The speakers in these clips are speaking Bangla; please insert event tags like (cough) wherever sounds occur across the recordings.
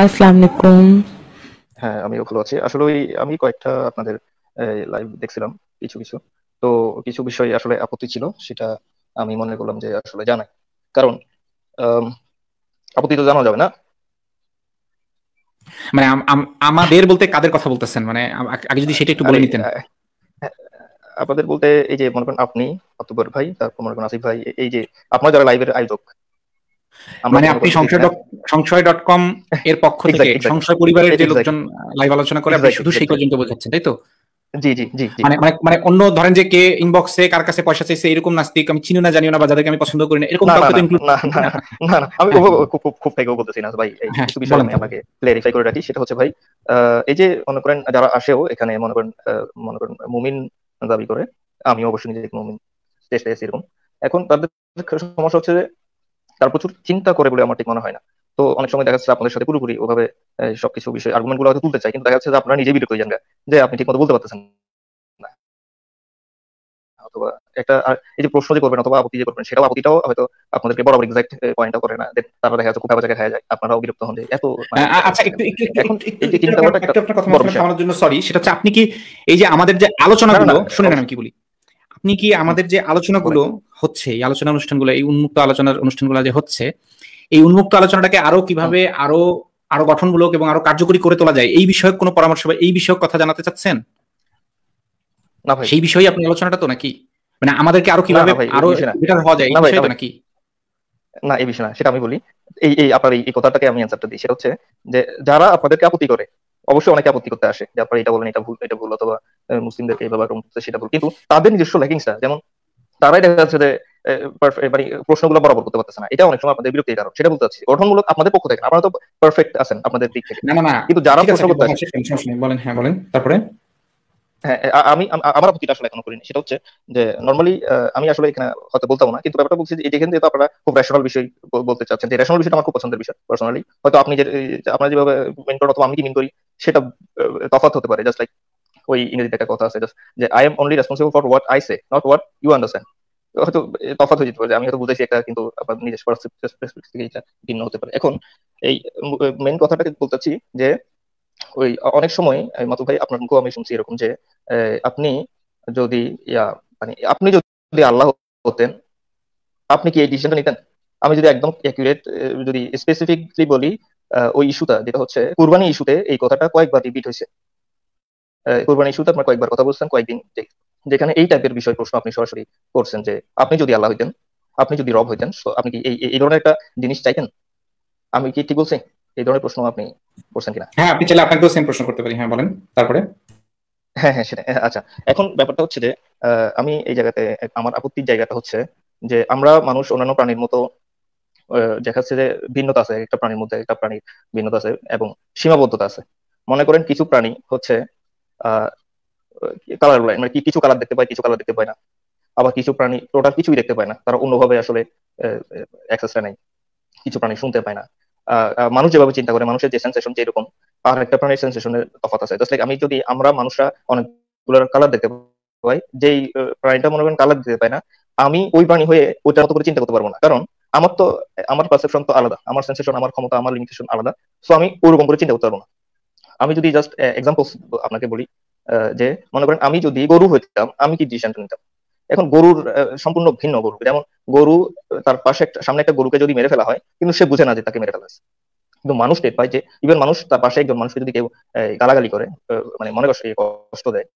আলাইকুম হ্যাঁ আমিও ভালো আছি আসলে ওই আমি কয়েকটা আপনাদের লাইভ দেখছিলাম কিছু কিছু তো কিছু বিষয় আসলে আপত্তি ছিল সেটা আমি মনে করলাম যে আসলে জানাই কারণ আপত্তি তো জানা যাবে না মানে আমাদের বলতে কাদের কথা বলতেছেন মানে আগে যদি সেটা একটু বলে নিতেন হ্যাঁ, আপনাদের বলতে এই যে মনে করেন আপনি অতুবর ভাই তারপর মনে করেন আসিফ ভাই এই যে আপনারা যারা লাইভের আয়োজক মানে আপনি সংসদ সংশয় ডট কম এর পক্ষ থেকে সংশয় পরিবারের যে লোকজন লাইভ আলোচনা করে আপনি শুধু সেই পর্যন্ত বোঝাচ্ছেন তাই তো জি জি জি মানে মানে মানে অন্য ধরেন যে কে ইনবক্সে কার কাছে পয়সা চাইছে এরকম নাস্তিক আমি চিনি না জানিও না বা আমি পছন্দ করি না এরকম না না না আমি খুব খুব না ভাই এই হ্যাঁ, কিছু বিষয় আমি আমাকে করে রাখি সেটা হচ্ছে ভাই এই যে মনে করেন যারা আসেও এখানে মনে করেন মনে করেন মুমিন দাবি করে আমি অবশ্যই নিজে মুমিন চেষ্টা এরকম এখন তাদের সমস্যা হচ্ছে যে তার প্রচুর চিন্তা করে বলে আমার ঠিক মনে হয় না তো অনেক সময় দেখা যাচ্ছে আপনাদের সাথে পুরোপুরি ওভাবে সবকিছু বিষয় আর্গুমেন্ট গুলো হয়তো তুলতে চাই কিন্তু দেখা যাচ্ছে যে আপনারা নিজে বিরক্ত হয়ে যান যে আপনি ঠিক মতো বলতে পারতেছেন না অথবা একটা এই যে প্রশ্ন যে করবেন অথবা আপত্তি যে করবেন সেটাও আপত্তিটাও হয়তো আপনাদেরকে এক্সাক্ট পয়েন্টটা করে না দেখা যাচ্ছে কোথাও জায়গায় যায় আপনারাও বিরক্ত হন যে এত মানে আচ্ছা হ্যাঁ, একটু এখন একটা কথা আমার জন্য সরি সেটা হচ্ছে আপনি কি এই যে আমাদের যে আলোচনাগুলো শুনেন আমি কি বলি আপনি কি আমাদের যে আলোচনাগুলো হচ্ছে এই আলোচনা অনুষ্ঠানগুলো এই উন্মুক্ত আলোচনার অনুষ্ঠানগুলো যে হচ্ছে এই উন্মুক্ত আলোচনাটাকে আরো কিভাবে আরো আরো গঠনমূলক এবং আরো কার্যকরী করে তোলা যায় এই বিষয়ে কোনো পরামর্শ বা এই বিষয়ক কথা জানাতে চাচ্ছেন সেই বিষয়ে আপনি আলোচনাটা তো নাকি মানে আমাদেরকে আরো কিভাবে আরো বেটার হওয়া যায় এই বিষয়ে নাকি না এই বিষয় না সেটা আমি বলি এই এই আপনার এই কথাটাকে আমি অ্যানসারটা দিই সেটা হচ্ছে যে যারা আপনাদেরকে আপত্তি করে অবশ্যই অনেকে আপত্তি করতে আসে যে আপনারা এটা বলেন এটা ভুল এটা ভুল অথবা মুসলিমদেরকে এইভাবে আক্রমণ করতে সেটা ভুল কিন্তু তাদের নিজস্ব ল্যাকিংসটা যেমন তারাই দেখা যাচ্ছে যে মানে প্রশ্নগুলো বরাবর করতে পারতেছে না এটা অনেক সময় আপনাদের বিরক্তির কারণ সেটা বলতে চাচ্ছি গঠনমূলক আপনাদের পক্ষ থেকে আপনারা তো পারফেক্ট আছেন আপনাদের দিক থেকে না না কিন্তু যারা প্রশ্ন করতে বলেন হ্যাঁ বলেন তারপরে হ্যাঁ, আমি আমার আসলে এখনো করিনি সেটা হচ্ছে যে নর্মালি আমি আসলে এখানে হয়তো বলতাম না কিন্তু ব্যাপারটা বলছি যে এখানে যেহেতু আপনারা খুব রেশনাল বিষয় বলতে চাচ্ছেন যে রেশনাল বিষয়টা আমার খুব পছন্দের বিষয় পার্সোনালি হয়তো আপনি যে আপনার যেভাবে মেন করেন অথবা আমি কি মেন করি সেটা তফাৎ হতে পারে জাস্ট লাইক ওই ইংরেজিতে একটা কথা আছে যে I am only responsible for what I say not what you understand হয়তো হয়ে যেতে পারে আমি হয়তো বুঝাইছি একটা কিন্তু আপনার নিজের থেকে এটা ভিন্ন হতে পারে এখন এই মেন কথাটাকে যে ওই অনেক সময় মাতু ভাই আপনার মুখেও আমি শুনছি এরকম যে আপনি যদি ইয়া মানে আপনি যদি আল্লাহ হতেন আপনি কি এই ডিসিশনটা নিতেন আমি যদি একদম অ্যাকুরেট যদি স্পেসিফিকলি বলি ওই ইস্যুটা যেটা হচ্ছে কুরবানি ইস্যুতে এই কথাটা কয়েকবার রিপিট হয়েছে কোরবানি ইস্যুতে আপনার কয়েকবার কথা বলছেন কয়েকদিন যেখানে এই টাইপের বিষয় প্রশ্ন আপনি সরাসরি করছেন যে আপনি যদি আল্লাহ হইতেন আপনি যদি রব হইতেন আপনি কি এই ধরনের একটা জিনিস চাইতেন আমি কি ঠিক বলছি এই ধরনের প্রশ্ন আপনি করছেন কিনা হ্যাঁ আপনি চাইলে আপনাকেও সেম প্রশ্ন করতে পারি হ্যাঁ বলেন তারপরে হ্যাঁ হ্যাঁ সেটা আচ্ছা এখন ব্যাপারটা হচ্ছে যে আমি এই জায়গাতে আমার আপত্তির জায়গাটা হচ্ছে যে আমরা মানুষ অন্যান্য প্রাণীর মতো দেখাচ্ছে যে ভিন্নতা আছে একটা প্রাণীর মধ্যে একটা প্রাণীর ভিন্নতা আছে এবং সীমাবদ্ধতা আছে মনে করেন কিছু প্রাণী হচ্ছে কালার লাইন মানে কিছু কালার দেখতে পায় কিছু কালার দেখতে পায় না আবার কিছু প্রাণী টোটাল কিছুই দেখতে পায় না তারা অন্যভাবে আসলে অ্যাক্সেসটা নেই কিছু প্রাণী শুনতে পায় না মানুষ যেভাবে চিন্তা করে মানুষের যে সেন্সেশন যেরকম আর একটা প্রাণীর সেন্সেশনের তফাত আছে জাস্ট লাইক আমি যদি আমরা মানুষরা অনেকগুলো কালার দেখতে পাই যেই প্রাণীটা মনে করেন কালার দিতে পায় না আমি ওই প্রাণী হয়ে ওইটার মতো করে চিন্তা করতে পারবো না কারণ আমার তো আমার পারসেপশন তো আলাদা আমার সেন্সেশন আমার ক্ষমতা আমার লিমিটেশন আলাদা সো আমি ওরকম করে চিন্তা করতে পারবো না আমি যদি জাস্ট এক্সাম্পল আপনাকে বলি যে মনে করেন আমি যদি গরু হইতাম আমি কি ডিসিশনটা নিতাম এখন গরুর সম্পূর্ণ ভিন্ন গরু যেমন গরু তার পাশে একটা সামনে একটা গরুকে যদি মেরে ফেলা হয় কিন্তু সে বুঝে না যে তাকে মেরে ফেলা কিন্তু মানুষ টের পায় যে ইভেন মানুষ তার পাশে একজন মানুষকে যদি কেউ গালাগালি করে মানে মনে কষ্ট দেয়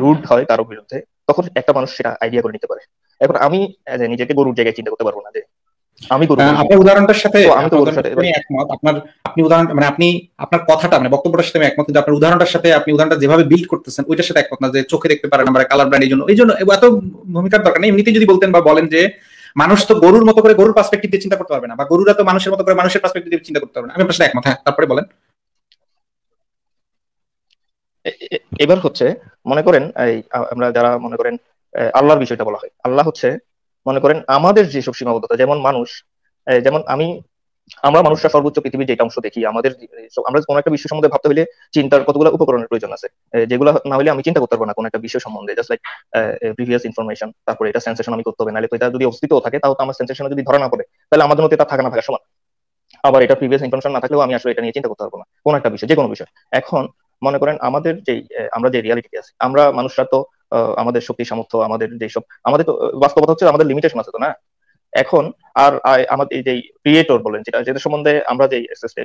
রুড হয় কারো বিরুদ্ধে তখন একটা মানুষ সেটা আইডিয়া করে নিতে পারে এখন আমি নিজেকে গরুর জায়গায় চিন্তা করতে পারবো না যে আমি আপনার উদাহরণটার সাথে আপনার আপনি উদাহরণ মানে আপনি আপনার কথাটা মানে বক্তব্যটার সাথে আমি একমত কিন্তু আপনার উদাহরণটার সাথে আপনি উদাহরণটা যেভাবে বিল্ড করতেছেন ওইটার সাথে একমত না যে চোখে দেখতে পারেন আমরা কালার ব্র্যান্ড মানে এই জন্য এই জন্য এত ভূমিকার দরকার নেই এমনিতেই যদি বলতেন বা বলেন যে মানুষ তো গরুর মতো করে গরুর পার্সপেক্টিভ দিয়ে চিন্তা করতে পারবে না বা গরুরা তো মানুষের মতো করে মানুষের পার্সপেক্টিভ দিয়ে চিন্তা করতে পারবে না আমি আপনার সাথে একমত হ্যাঁ তারপরে বলেন এবার হচ্ছে মনে করেন আমরা যারা মনে করেন আল্লাহর বিষয়টা বলা হয় আল্লাহ হচ্ছে মনে করেন আমাদের যেসব সীমাবদ্ধতা যেমন মানুষ যেমন আমি আমরা মানুষরা সর্বোচ্চ পৃথিবীর যেটা অংশ দেখি আমাদের আমরা কোনো একটা বিষয় সম্বন্ধে ভাবতে হলে চিন্তার কতগুলো উপকরণের প্রয়োজন আছে যেগুলো না হলে আমি চিন্তা করতে পারবো না কোনো একটা বিষয় সম্বন্ধে জাস্ট লাইক প্রিভিয়াস ইনফরমেশন তারপরে এটা সেন্সেশন আমি করতে হবে নাহলে এটা যদি অস্তিত্ব থাকে তাও তো আমার সেন্সেশন যদি ধরা না পড়ে তাহলে আমাদের মধ্যে এটা থাকা না থাকা সমান আবার এটা প্রিভিয়াস ইনফরমেশন না থাকলেও আমি আসলে এটা নিয়ে চিন্তা করতে পারবো না কোনো একটা বিষয় যে কোনো বিষয় এখন মনে করেন আমাদের যে আমরা যে রিয়ালিটি আছে আমরা মানুষরা তো আমাদের শক্তি সামর্থ্য আমাদের যেসব আমাদের তো বাস্তবতা হচ্ছে আমাদের লিমিটেশন আছে তো না এখন আর আমাদের যে ক্রিয়েটর বলেন যেটা যেটা সম্বন্ধে আমরা যে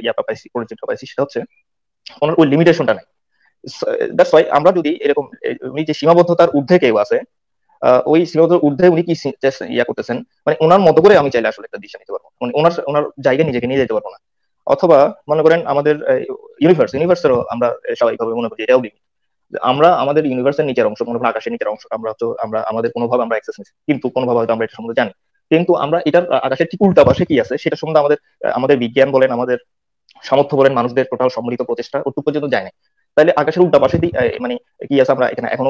ইয়াটা পাইছি পরিচিত পাইছি সেটা হচ্ছে ওনার ওই লিমিটেশনটা নাই দ্যাটস ওয়াই আমরা যদি এরকম উনি যে সীমাবদ্ধতার ঊর্ধ্বে কেউ আছে ওই সীমাবদ্ধতার ঊর্ধ্বে উনি কি ইয়া করতেছেন মানে ওনার মতো করে আমি চাইলে আসলে একটা দিশা নিতে পারবো মানে ওনার ওনার জায়গায় নিজেকে নিয়ে যেতে পারবো না অথবা মনে করেন আমাদের ইউনিভার্স ইউনিভার্সেরও আমরা স্বাভাবিকভাবে মনে করি এটাও লিমিট আমরা আমাদের ইউনিভার্সের নিচের অংশ মনে আকাশের নিচের অংশ আমরা তো আমরা আমাদের কোনোভাবে আমরা অ্যাক্সেস নিচ্ছি কিন্তু কোনোভাবে হয়তো আমরা এটা সম্বন্ধে জানি কিন্তু আমরা এটার আকাশের ঠিক উল্টা পাশে কি আছে সেটা সম্বন্ধে আমাদের আমাদের বিজ্ঞান বলেন আমাদের সামর্থ্য বলেন মানুষদের টোটাল সম্মিলিত প্রচেষ্টা ওটুক পর্যন্ত যায় না তাহলে আকাশের উল্টা পাশে মানে কি আছে আমরা এখানে এখনো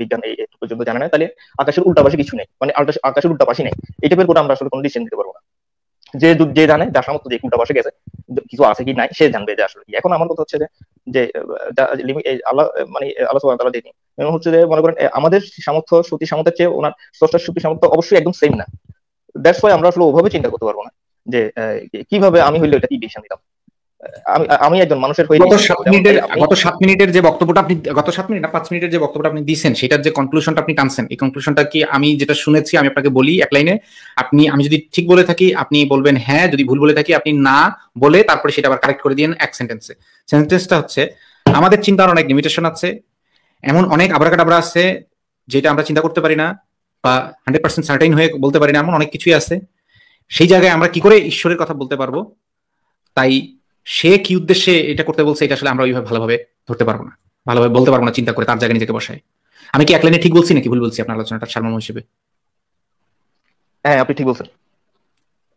বিজ্ঞান এই পর্যন্ত জানে না তাহলে আকাশের উল্টা পাশে কিছু নেই মানে আকাশের উল্টা পাশে নেই এটা টাইপের কোনো আমরা আসলে কোনো ডিসিশন দিতে পারবো না যে যে জানে যার সামর্থ্য যে কুটা বসে গেছে কিছু আছে কি নাই সে জানবে যে আসলে এখন আমার কথা হচ্ছে যে যে আল্লাহ মানে আল্লাহ সুবহান তাআলা হচ্ছে যে মনে করেন আমাদের সামর্থ্য সতী সামর্থ্যের চেয়ে ওনার স্রষ্টার সতী সামর্থ্য অবশ্যই একদম সেম না দ্যাটস ওয়াই আমরা আসলে ওভাবে চিন্তা করতে পারবো না যে কিভাবে আমি হইলে ওটা কি ডিসিশন দিতাম আমি একজন মানুষের হয়ে গত সাত মিনিটের যে বক্তব্যটা আপনি গত সাত মিনিট না পাঁচ মিনিটের যে বক্তব্যটা আপনি দিয়েছেন সেটার যে কনক্লুশনটা আপনি টানছেন এই কনক্লুশনটা কি আমি যেটা শুনেছি আমি আপনাকে বলি এক লাইনে আপনি আমি যদি ঠিক বলে থাকি আপনি বলবেন হ্যাঁ যদি ভুল বলে থাকি আপনি না বলে তারপরে সেটা আবার কারেক্ট করে দিয়েন এক সেন্টেন্সে সেন্টেন্সটা হচ্ছে আমাদের চিন্তার অনেক লিমিটেশন আছে এমন অনেক আবরাকাটাবরা আছে যেটা আমরা চিন্তা করতে পারি না বা হান্ড্রেড পার্সেন্ট সার্টেন হয়ে বলতে পারি না এমন অনেক কিছুই আছে সেই জায়গায় আমরা কি করে ঈশ্বরের কথা বলতে পারবো তাই সে কি উদ্দেশ্যে এটা করতে বলছে এটা আসলে আমরা ওইভাবে ভালোভাবে ধরতে পারবো না ভালোভাবে বলতে পারবো না চিন্তা করে তার জায়গায় নিজেকে বসায় আমি কি এক লাইনে ঠিক বলছি নাকি ভুল বলছি আপনার আলোচনাটা সারমর্ম হিসেবে হ্যাঁ আপনি ঠিক বলছেন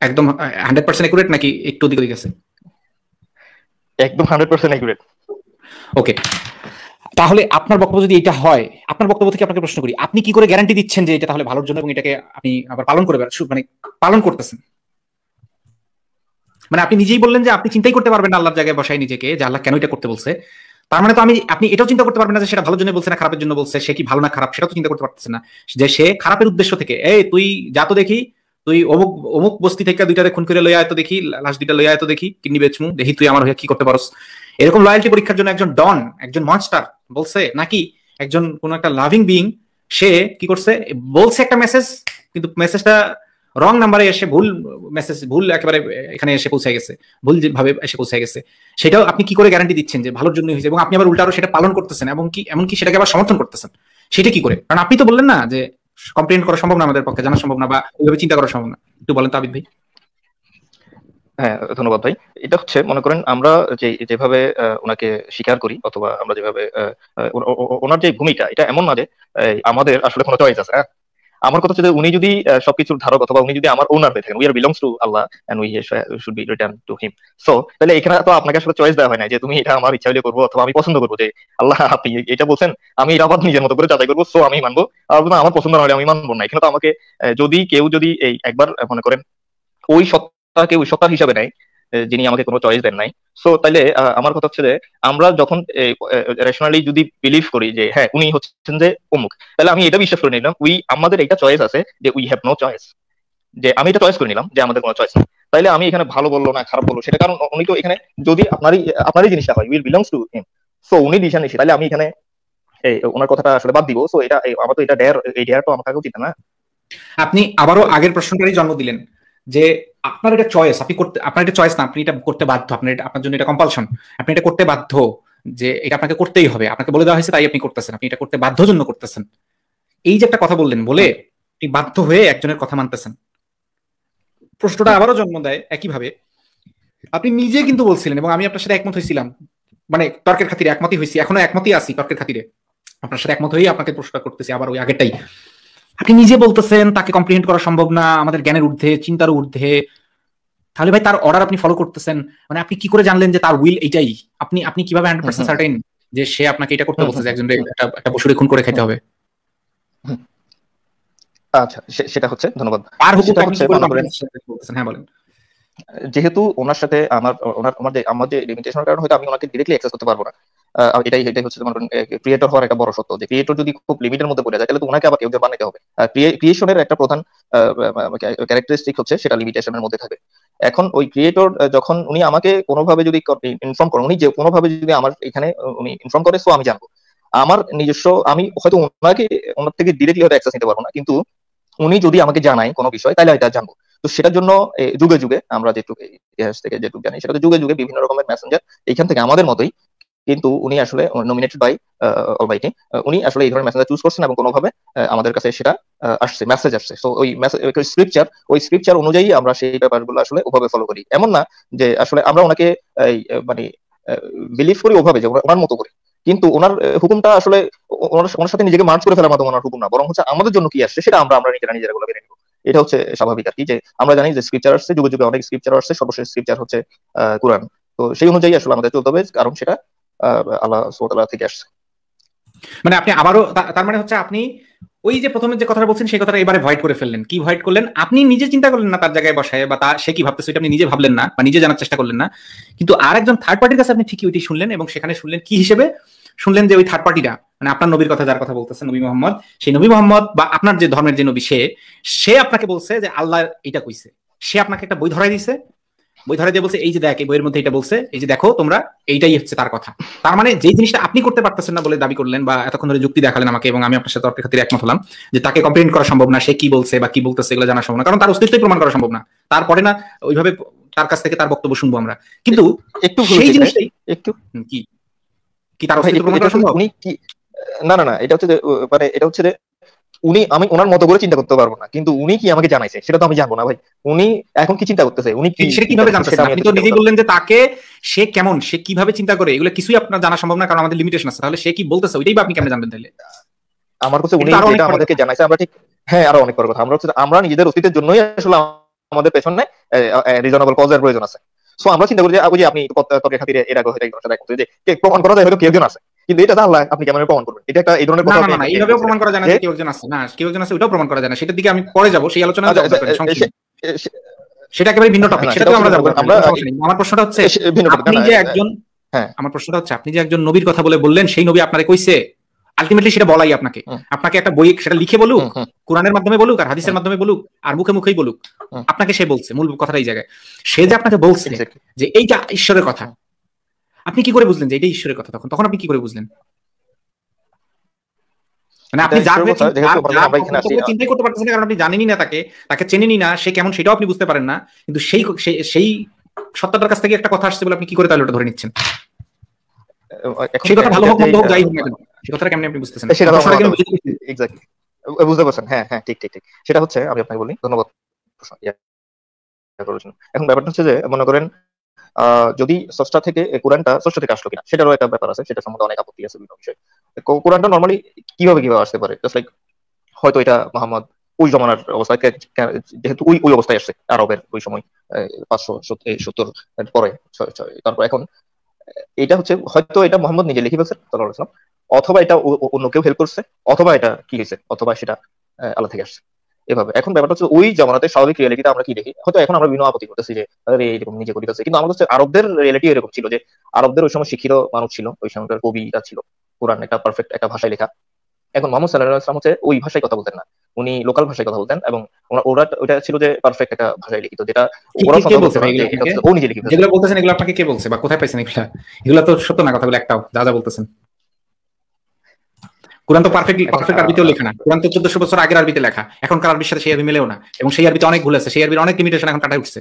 একদম হান্ড্রেড পার্সেন্ট অ্যাকুরেট নাকি একটু দিকে দিকে আছে একদম হান্ড্রেড পার্সেন্ট অ্যাকুরেট ওকে তাহলে আপনার বক্তব্য যদি এটা হয় আপনার বক্তব্য থেকে আপনাকে প্রশ্ন করি আপনি কি করে গ্যারান্টি দিচ্ছেন যে এটা তাহলে ভালোর জন্য এবং এটাকে আপনি আবার পালন করে মানে পালন করতেছেন মানে আপনি নিজেই বললেন যে আপনি চিন্তাই করতে পারবেন না আল্লাহর জায়গায় বসায় নিজেকে যে আল্লাহ কেন এটা করতে বলছে তার মানে তো আমি আপনি এটাও চিন্তা করতে পারবেন না যে সেটা ভালো জন্য বলছে না খারাপের জন্য বলছে সে কি ভালো না খারাপ সেটা তো চিন্তা করতে পারতেছে না যে সে খারাপের উদ্দেশ্য থেকে এই তুই যা তো দেখি তুই অমুক অমুক বস্তি থেকে দুইটাতে খুন করে লইয়া তো দেখি লাশ দুইটা লইয়া তো দেখি কিডনি বেচমু দেখি তুই আমার হয়ে কি করতে পারস এরকম লয়ালটি পরীক্ষার জন্য একজন ডন একজন মনস্টার বলছে নাকি একজন কোন একটা লাভিং বিং সে কি করছে বলছে একটা মেসেজ কিন্তু মেসেজটা রং নাম্বারে এসে ভুল মেসেজ ভুল একেবারে এখানে এসে পৌঁছে গেছে ভুল ভাবে এসে পৌঁছে গেছে সেটাও আপনি কি করে গ্যারান্টি দিচ্ছেন যে ভালোর জন্য হয়েছে এবং আপনি আবার উল্টারও সেটা পালন করতেছেন এবং কি এমনকি সেটাকে আবার সমর্থন করতেছেন সেটা কি করে কারণ আপনি তো বললেন না যে কমপ্লেন করা সম্ভব না আমাদের পক্ষে জানা সম্ভব না বা ওইভাবে চিন্তা করা সম্ভব না একটু বলেন তাবিদ ভাই হ্যাঁ ধন্যবাদ ভাই এটা হচ্ছে মনে করেন আমরা যে যেভাবে ওনাকে স্বীকার করি অথবা আমরা যেভাবে ওনার যে ভূমিকা এটা এমন না যে আমাদের আসলে কোনো চয়েস আছে হ্যাঁ আমার কথা হচ্ছে উনি যদি সবকিছুর ধারক অথবা উনি যদি আমার ওনার হয়ে থাকেন we are belongs to Allah and we should be return to him so তাহলে এখানে তো আপনাকে আসলে চয়েস দেওয়া হয় না যে তুমি এটা আমার ইচ্ছা হলে করবো অথবা আমি পছন্দ করবো যে আল্লাহ আপনি এটা বলছেন আমি এটা আবার নিজের মতো করে যাচাই করবো সো আমি মানবো আর আমার পছন্দ না হলে আমি মানবো না এখানে তো আমাকে যদি কেউ যদি এই একবার মনে করেন ওই সত্তাকে ওই সত্তার হিসাবে নেয় যিনি আমাকে কোনো চয়েস দেন নাই সো তাইলে আমার কথা হচ্ছে যে আমরা যখন রেশনালি যদি বিলিভ করি যে হ্যাঁ উনি হচ্ছেন যে অমুক তাহলে আমি এটা বিশ্বাস করে নিলাম উই আমাদের এটা চয়েস আছে যে উই হ্যাভ নো চয়েস যে আমি এটা চয়েস করে নিলাম যে আমাদের কোনো চয়েস নেই তাইলে আমি এখানে ভালো বললো না খারাপ বললো সেটা কারণ উনি তো এখানে যদি আপনারই আপনারই জিনিসটা হয় will belongs to him so উনি দিশা নিশি তাহলে আমি এখানে এই ওনার কথাটা আসলে বাদ দিব সো এটা আমার তো এটা ডেয়ার এই ডেয়ার তো আমার কাছেও চিন্তা না আপনি আবারও আগের প্রশ্নটারই জন্ম দিলেন যে আপনার এটা চয়েস আপনি করতে আপনার এটা চয়েস না আপনি এটা করতে বাধ্য আপনার এটা আপনার জন্য এটা কম্পালশন আপনি এটা করতে বাধ্য যে এটা আপনাকে করতেই হবে আপনাকে বলে দেওয়া হয়েছে তাই আপনি করতেছেন আপনি এটা করতে বাধ্য জন্য করতেছেন এই যে একটা কথা বললেন বলে আপনি বাধ্য হয়ে একজনের কথা মানতেছেন প্রশ্নটা আবারও জন্ম দেয় একইভাবে আপনি নিজে কিন্তু বলছিলেন এবং আমি আপনার সাথে একমত হয়েছিলাম মানে তর্কের খাতিরে একমতই হয়েছি এখনো একমতই আছি তর্কের খাতিরে আপনার সাথে একমত হয়ে আপনাকে প্রশ্নটা করতেছি আবার ওই আগেরটাই আপনি নিজে বলতেছেন তাকে কমপ্লিমেন্ট করা সম্ভব না আমাদের জ্ঞানের ঊর্ধ্বে চিন্তার ঊর্ধ্বে তাহলে ভাই তার অর্ডার আপনি ফলো করতেছেন মানে আপনি কি করে জানলেন যে তার উইল এটাই আপনি আপনি কিভাবে হান্ড্রেড পার্সেন্ট সার্টেন যে সে আপনাকে এটা করতে বলতেছে একজন একটা পশুরে খুন করে খেতে হবে আচ্ছা সেটা হচ্ছে ধন্যবাদ আর হচ্ছে হ্যাঁ বলেন যেহেতু ওনার সাথে আমার ওনার আমার যে লিমিটেশনের কারণে হয়তো আমি ওনাকে ডিরেক্টলি অ্যাক্সেস করতে পারবো না এটাই এটাই হচ্ছে মনে করেন ক্রিয়েটর হওয়ার একটা বড় সত্য যে ক্রিয়েটর যদি খুব লিমিটের মধ্যে পড়ে যায় তাহলে তো ওনাকে আবার কেউ বানাতে হবে ক্রিয়েশনের একটা প্রধান ক্যারেক্টারিস্টিক হচ্ছে সেটা লিমিটেশনের মধ্যে থাকে এখন ওই ক্রিয়েটর যখন উনি আমাকে কোনোভাবে যদি ইনফর্ম করেন উনি যে কোনোভাবে যদি আমার এখানে উনি ইনফর্ম করে সো আমি জানবো আমার নিজস্ব আমি হয়তো ওনাকে ওনার থেকে ডিরেক্টলি হয়তো অ্যাক্সেস নিতে পারবো না কিন্তু উনি যদি আমাকে জানায় কোনো বিষয় তাহলে এটা জানবো তো সেটার জন্য যুগে যুগে আমরা যেটুকু ইতিহাস থেকে যেটুকু জানি সেটা যুগে যুগে বিভিন্ন রকমের মেসেঞ্জার এখান থেকে আমাদের মতোই কিন্তু উনি আসলে নমিনেটেড বাই অলবাইটি উনি আসলে এই ধরনের মেসেজ চুজ করছেন এবং কোনোভাবে আমাদের কাছে সেটা আসছে মেসেজ আসছে তো ওই মেসেজ স্ক্রিপচার ওই স্ক্রিপচার অনুযায়ী আমরা সেই ব্যাপারগুলো আসলে ওভাবে ফলো করি এমন না যে আসলে আমরা ওনাকে মানে বিলিভ করি ওভাবে যে ওনার মতো করি কিন্তু ওনার হুকুমটা আসলে ওনার সাথে নিজেকে মার্চ করে ফেলার মতো ওনার হুকুম না বরং হচ্ছে আমাদের জন্য কি আসছে সেটা আমরা আমরা নিজেরা নিজেরা গুলো মেনে নিব এটা হচ্ছে স্বাভাবিক আর কি যে আমরা জানি যে স্ক্রিপচার আসছে যুগে যুগে অনেক স্ক্রিপচার আসছে সর্বশেষ স্ক্রিপচার হচ্ছে কোরআন তো সেই অনুযায়ী আসলে আমাদের চলতে হবে কারণ সেটা আল্লাহ সুমতলা থেকে আসছে মানে আপনি আবারও তার মানে হচ্ছে আপনি ওই যে প্রথমে যে কথাটা বলছেন সেই কথাটা এবারে ভয়েড করে ফেললেন কি ভয়েড করলেন আপনি নিজে চিন্তা করলেন না তার জায়গায় বসায় বা তা সে কি ভাবতেছে সেটা আপনি নিজে ভাবলেন না বা নিজে জানার চেষ্টা করলেন না কিন্তু আর একজন থার্ড পার্টির কাছে আপনি ঠিকই ওইটি শুনলেন এবং সেখানে শুনলেন কি হিসেবে শুনলেন যে ওই থার্ড পার্টিটা মানে আপনার নবীর কথা যার কথা বলতেছে নবী মোহাম্মদ সেই নবী মোহাম্মদ বা আপনার যে ধর্মের যে নবী সে সে আপনাকে বলছে যে আল্লাহ এটা কইছে সে আপনাকে একটা বই ধরাই দিছে বই ধরে দিয়ে বলছে এই যে দেখ এই বইয়ের মধ্যে এটা বলছে এই যে দেখো তোমরা এইটাই হচ্ছে তার কথা তার মানে যে জিনিসটা আপনি করতে পারতেছেন না বলে দাবি করলেন বা এতক্ষণ ধরে যুক্তি দেখালেন আমাকে এবং আমি আপনার সাথে তর্কের খাতিরে একমত হলাম যে তাকে কমপ্লেন করা সম্ভব না সে কি বলছে বা কি বলতেছে এগুলো জানা সম্ভব না কারণ তার অস্তিত্বই প্রমাণ করা সম্ভব না তারপরে না ওইভাবে তার কাছ থেকে তার বক্তব্য শুনবো আমরা কিন্তু একটু সেই জিনিসটাই একটু কি কি তার অস্তিত্ব প্রমাণ করা সম্ভব না না না এটা হচ্ছে মানে এটা হচ্ছে উনি আমি ওনার মতো করে চিন্তা করতে পারবো না কিন্তু উনি কি আমাকে জানাইছে সেটা তো আমি জানবো না ভাই উনি এখন কি চিন্তা করতেছে উনি কি সেটা কিভাবে জানতেছে আপনি তো নিজেই বললেন যে তাকে সে কেমন সে কিভাবে চিন্তা করে এগুলো কিছুই আপনার জানা সম্ভব না কারণ আমাদের লিমিটেশন আছে তাহলে সে কি বলতেছে ওইটাই আপনি কেমনে জানবেন তাহলে আমার কাছে উনি যেটা আমাদেরকে জানাইছে আমরা ঠিক হ্যাঁ আরো অনেক বড় কথা আমরা হচ্ছে আমরা নিজেদের অস্তিত্বের জন্যই আসলে আমাদের পেছনে রিজনেবল কজের প্রয়োজন আছে সো আমরা চিন্তা করি যে আপনি তর্কের খাতিরে এর আগে হয়তো একজনের সাথে যে প্রমাণ করা যায় হয়তো কেউ একজন আছে কিন্তু এটা আল্লাহ আপনি কেমন প্রমাণ করবেন এটা একটা এই ধরনের কথা না না এইভাবে প্রমাণ করা যায় না যে কেউ একজন আছে না কেউ একজন আছে ওটাও প্রমাণ করা যায় না সেটার দিকে আমি পরে যাব সেই আলোচনা আচ্ছা, সেটা একেবারে ভিন্ন টপিক সেটা আমরা যাব আমরা আমার প্রশ্নটা হচ্ছে আপনি যে একজন হ্যাঁ আমার প্রশ্নটা হচ্ছে আপনি যে একজন নবীর কথা বলে বললেন সেই নবী আপনারে কইছে আলটিমেটলি সেটা বলাই আপনাকে আপনাকে একটা বই সেটা লিখে বলুক কোরআনের মাধ্যমে বলুক আর হাদিসের মাধ্যমে বলুক আর মুখে মুখেই বলুক আপনাকে সে বলছে মূল কথাটা এই জায়গায় সে যে আপনাকে বলছে যে এইটা ঈশ্বরের কথা আপনি কি করে বুঝলেন যে এটা ঈশ্বরের কথা তখন তখন আপনি কি করে বুঝলেন মানে আপনি চিন্তাই করতে পারতেছেন না কারণ আপনি জানেনই না তাকে তাকে চেনেনি না সে কেমন সেটাও আপনি বুঝতে পারেন না কিন্তু সেই সেই সত্তাটার কাছ থেকে একটা কথা আসছে বলে আপনি কি করে তাহলে ওটা ধরে নিচ্ছেন সেই কথা ভালো হোক মন্দ হোক যাই হোক সেই কথাটা কেমনি আপনি বুঝতেছেন এক্স্যাক্টলি বুঝতে পারছেন হ্যাঁ হ্যাঁ ঠিক ঠিক ঠিক সেটা হচ্ছে আমি আপনাকে বলি ধন্যবাদ এখন ব্যাপারটা হচ্ছে যে মনে করেন যদি সস্তা থেকে কোরআনটা সস্তা থেকে আসলো কিনা সেটারও একটা ব্যাপার আছে সেটা সম্বন্ধে অনেক আপত্তি আছে বিভিন্ন বিষয় কোরআনটা নর্মালি কিভাবে কিভাবে আসতে পারে জাস্ট লাইক হয়তো এটা মোহাম্মদ ওই জমানার অবস্থা যেহেতু ওই ওই অবস্থায় আসছে আরবের ওই সময় পাঁচশো সত্তর পরে তারপর এখন এটা হচ্ছে হয়তো এটা মোহাম্মদ নিজে লিখে ফেলছে অথবা এটা অন্য কেউ হেল্প করছে অথবা এটা কি হয়েছে অথবা সেটা আল্লাহ থেকে আসছে এভাবে এখন ব্যাপারটা হচ্ছে ওই জামানাতে স্বাভাবিক রিয়ালিটিতে আমরা কি দেখি হয়তো এখন আমরা বিভিন্ন আপত্তি করতেছি যে তাদের এইরকম নিজে করি কিন্তু আমাদের হচ্ছে আরবদের রিয়ালিটি এরকম ছিল যে আরবদের ওই সময় শিক্ষিত মানুষ ছিল ওই সময়কার কবিরা ছিল কোরআন একটা পারফেক্ট একটা ভাষায় লেখা এখন মোহাম্মদ সাল্লাহ ইসলাম হচ্ছে ওই ভাষায় কথা বলতেন না উনি লোকাল ভাষায় কথা বলতেন এবং ওরা ওটা ছিল যে পারফেক্ট একটা ভাষায় লিখিত যেটা ওরা কথা বলতেন ও নিজে লিখিত যেগুলো বলতেছেন এগুলো আপনাকে কে বলছে বা কোথায় পাইছেন এগুলো এগুলো তো সত্য না কথাগুলো একটাও যা যা বলতেছেন কোরআন তো পারফেক্ট পারফেক্ট আরবিতেও লেখা না কোরআন তো চোদ্দশো বছর আগের আরবিতে লেখা এখনকার আরবির সাথে সেই আরবি মেলেও না এবং সেই আরবিতে অনেক ভুল আছে সেই আরবির অনেক লিমিটেশন এখন কাটায় উঠছে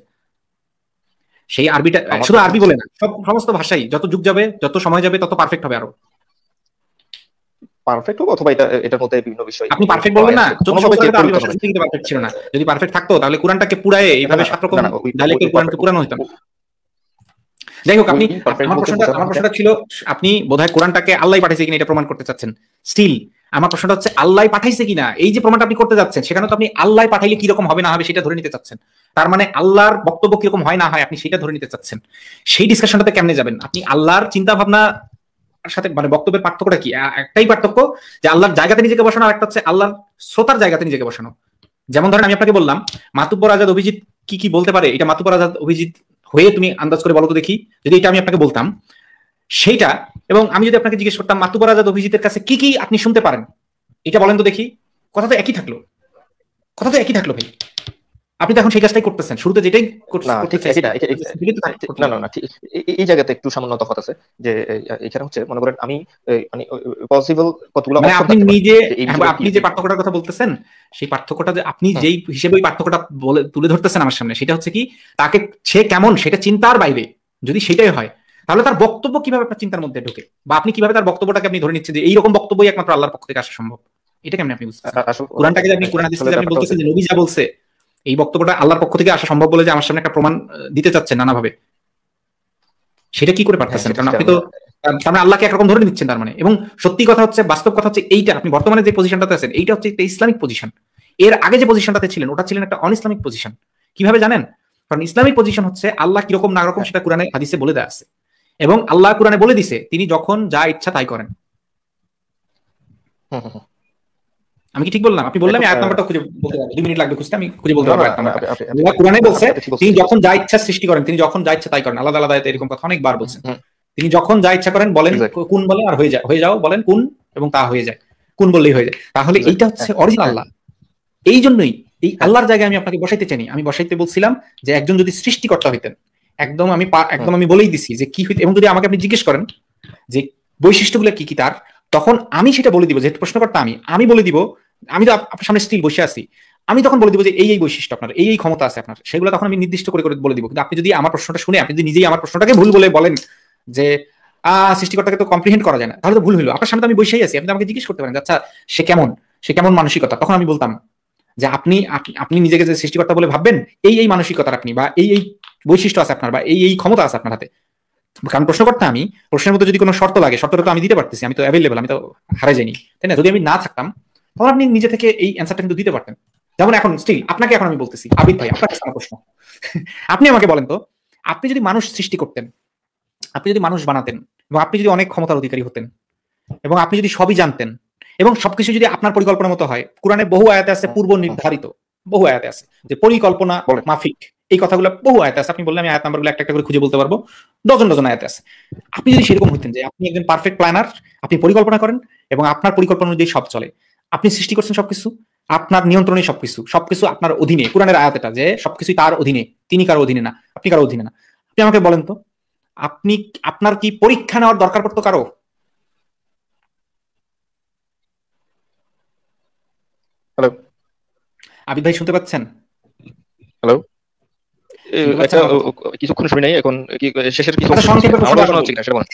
সেই আরবিটা শুধু আরবি বলে না সব সমস্ত ভাষাই যত যুগ যাবে যত সময় যাবে তত পারফেক্ট হবে আরো পারফেক্ট হোক অথবা এটা এটার মধ্যে বিভিন্ন বিষয় আপনি পারফেক্ট বলবেন না পারফেক্ট ছিল না যদি পারফেক্ট থাকতো তাহলে কোরআনটাকে পুরায় এইভাবে সাত রকম ডাইলেক্টের কোরআনকে পুরানো হইতো না যাই হোক আপনি আমার প্রশ্নটা আমার প্রশ্নটা ছিল আপনি বোধহয় কোরআনটাকে আল্লাহ পাঠাইছে কিনা এটা প্রমাণ করতে চাচ্ছেন স্টিল আমার প্রশ্নটা হচ্ছে আল্লাহ পাঠাইছে কিনা এই যে প্রমাণটা আপনি করতে যাচ্ছেন সেখানে তো আপনি আল্লাহ পাঠাইলে কিরকম হবে না হবে সেটা ধরে নিতে চাচ্ছেন তার মানে আল্লাহর বক্তব্য কিরকম হয় না হয় আপনি সেটা ধরে নিতে চাচ্ছেন সেই ডিসকাশনটাতে কেমনে যাবেন আপনি আল্লাহর চিন্তা ভাবনা সাথে মানে বক্তব্যের পার্থক্যটা কি একটাই পার্থক্য যে আল্লাহর জায়গাতে নিজেকে বসানো আর একটা হচ্ছে আল্লাহর শ্রোতার জায়গাতে নিজেকে বসানো যেমন ধরেন আমি আপনাকে বললাম মাতুব্বর আজাদ অভিজিৎ কি কি বলতে পারে এটা মাতুব্বর আজাদ অভিজিৎ হয়ে তুমি আন্দাজ করে বলো তো দেখি যদি এটা আমি আপনাকে বলতাম সেইটা এবং আমি যদি আপনাকে জিজ্ঞেস করতাম মাতুবার আজাদ অভিজিতের কাছে কি কি আপনি শুনতে পারেন এটা বলেন তো দেখি কথা তো একই থাকলো কথা তো একই থাকলো ভাই আপনি তো এখন সেই কাজটাই করতেছেন শুরুতে যেটাই না না এই জায়গাতে একটু সামান্য তফাত আছে যে এখানে হচ্ছে মনে করেন আমি মানে পসিবল কতগুলো মানে আপনি নিজে হ্যাঁ, আপনি যে পার্থক্যটার কথা বলতেছেন সেই পার্থক্যটা যে আপনি যেই হিসেবে ওই পার্থক্যটা বলে তুলে ধরতেছেন আমার সামনে সেটা হচ্ছে কি তাকে সে কেমন সেটা চিন্তার বাইরে যদি সেটাই হয় তাহলে তার বক্তব্য কিভাবে আপনার চিন্তার মধ্যে ঢোকে বা আপনি কিভাবে তার বক্তব্যটাকে আপনি ধরে নিচ্ছেন যে এইরকম বক্তব্যই একমাত্র আল্লাহর পক্ষ থেকে আসা সম্ভব এটা কেমন আপনি বুঝতে কোরআনটাকে আপনি কোরআন হাদিসকে আপনি বলতেছেন যে নবী যা বলছে এই বক্তব্যটা আল্লাহর পক্ষ থেকে আসা সম্ভব বলে যে আমার সামনে একটা প্রমাণ দিতে চাচ্ছেন নানাভাবে সেটা কি করে পারতেছেন কারণ আপনি তো তার মানে আল্লাহকে একরকম ধরে নিচ্ছেন তার মানে এবং সত্যি কথা হচ্ছে বাস্তব কথা হচ্ছে এইটা আপনি বর্তমানে যে পজিশনটাতে আছেন এইটা হচ্ছে একটা ইসলামিক পজিশন এর আগে যে পজিশনটাতে ছিলেন ওটা ছিলেন একটা অন ইসলামিক পজিশন কিভাবে জানেন কারণ ইসলামিক পজিশন হচ্ছে আল্লাহ কিরকম না রকম সেটা কোরআনে হাদিসে বলে দেওয়া আছে এবং আল্লাহ কোরআনে বলে দিছে তিনি যখন যা ইচ্ছা তাই করেন আমি কি ঠিক বললাম আপনি বললাম আয়াত নাম্বারটা খুঁজে বলতে পারি দুই মিনিট লাগবে খুঁজতে আমি খুঁজে বলতে পারবো আয়াত নাম্বারটা আল্লাহ কোরআনে বলছে তিনি যখন যা ইচ্ছা সৃষ্টি করেন তিনি যখন যা ইচ্ছা তাই করেন আলাদা আলাদা এরকম কথা অনেকবার বলছেন তিনি যখন যা ইচ্ছা করেন বলেন কোন বলে আর হয়ে যায় হয়ে যাও বলেন কোন এবং তা হয়ে যায় কোন বললেই হয়ে যায় তাহলে এইটা হচ্ছে অরিজিনাল হ্যাঁ। আল্লাহ এই জন্যই এই হ্যাঁ। আল্লাহর জায়গায় আমি আপনাকে বসাইতে চাইনি আমি বসাইতে বলছিলাম যে একজন যদি সৃষ্টিকর্তা হইতেন একদম আমি একদম আমি বলেই দিছি যে কি হইতে এবং যদি আমাকে আপনি জিজ্ঞেস করেন যে বৈশিষ্ট্যগুলো কি কি তার তখন আমি সেটা বলে দিব যেহেতু প্রশ্নকর্তা আমি আমি বলে দিব আমি তো আপনার সামনে স্টিল বসে আছি আমি তখন বলে দিব যে এই এই বৈশিষ্ট্য আপনার এই এই ক্ষমতা আছে আপনার সেগুলো তখন আমি নির্দিষ্ট করে করে বলে দিব কিন্তু আপনি যদি আমার প্রশ্নটা শুনে আপনি যদি নিজেই আমার প্রশ্নটাকে ভুল বলে বলেন যে আহ সৃষ্টিকর্তাকে তো কমপ্লিহেন্ট করা যায় না তাহলে তো ভুল হলো আপনার সামনে আমি বসেই আছি আপনি আমাকে জিজ্ঞেস করতে পারেন আচ্ছা সে কেমন সে কেমন মানসিকতা তখন আমি বলতাম যে আপনি আপনি নিজেকে যে সৃষ্টিকর্তা বলে ভাববেন এই এই মানসিকতার আপনি বা এই এই বৈশিষ্ট্য আছে আপনার বা এই এই ক্ষমতা আছে আপনার হাতে কারণ প্রশ্ন করতে আমি প্রশ্নের মধ্যে যদি কোনো শর্ত লাগে শর্তটা তো আমি দিতে পারতেছি আমি তো অ্যাভেলেবল আমি তো হারাই যাইনি তাই না যদি আমি না থাকতাম তাহলে আপনি নিজে থেকে এই অ্যান্সারটা কিন্তু দিতে পারতেন যেমন এখন স্টিল আপনাকে এখন আমি বলতেছি আবিদ ভাই আপনার কাছে প্রশ্ন (laughs) আপনি আমাকে বলেন তো আপনি যদি মানুষ সৃষ্টি করতেন আপনি যদি মানুষ বানাতেন এবং আপনি যদি অনেক ক্ষমতার অধিকারী হতেন এবং আপনি যদি সবই জানতেন এবং সবকিছু যদি আপনার পরিকল্পনা মতো হয় কোরআনে বহু আয়াতে আছে পূর্ব নির্ধারিত বহু আয়াতে আছে যে পরিকল্পনা মাফিক এই কথাগুলো বহু আয়াত আছে আপনি বললেন আমি আয়াত নাম্বারগুলো একটা একটা করে খুঁজে বলতে পারবো ডজন ডজন আয়াত আছে আপনি যদি সেরকম হতেন যে আপনি একজন পারফেক্ট প্ল্যানার আপনি পরিকল্পনা করেন এবং আপনার পরিকল্পনা অনুযায়ী সব চলে আপনি সৃষ্টি করছেন সবকিছু আপনার নিয়ন্ত্রণে সবকিছু সবকিছু আপনার অধীনে কোরআনের আয়াতটা যে সবকিছুই তার অধীনে তিনি কারো অধীনে না আপনি কারো অধীনে না আপনি আমাকে বলেন তো আপনি আপনার কি পরীক্ষা নেওয়ার দরকার পড়তো কারো হ্যালো আবিদ ভাই শুনতে পাচ্ছেন হ্যালো কিছুক্ষণ শুনি নাই এখন কি শেষের কিছু শোনা হচ্ছে না সেটা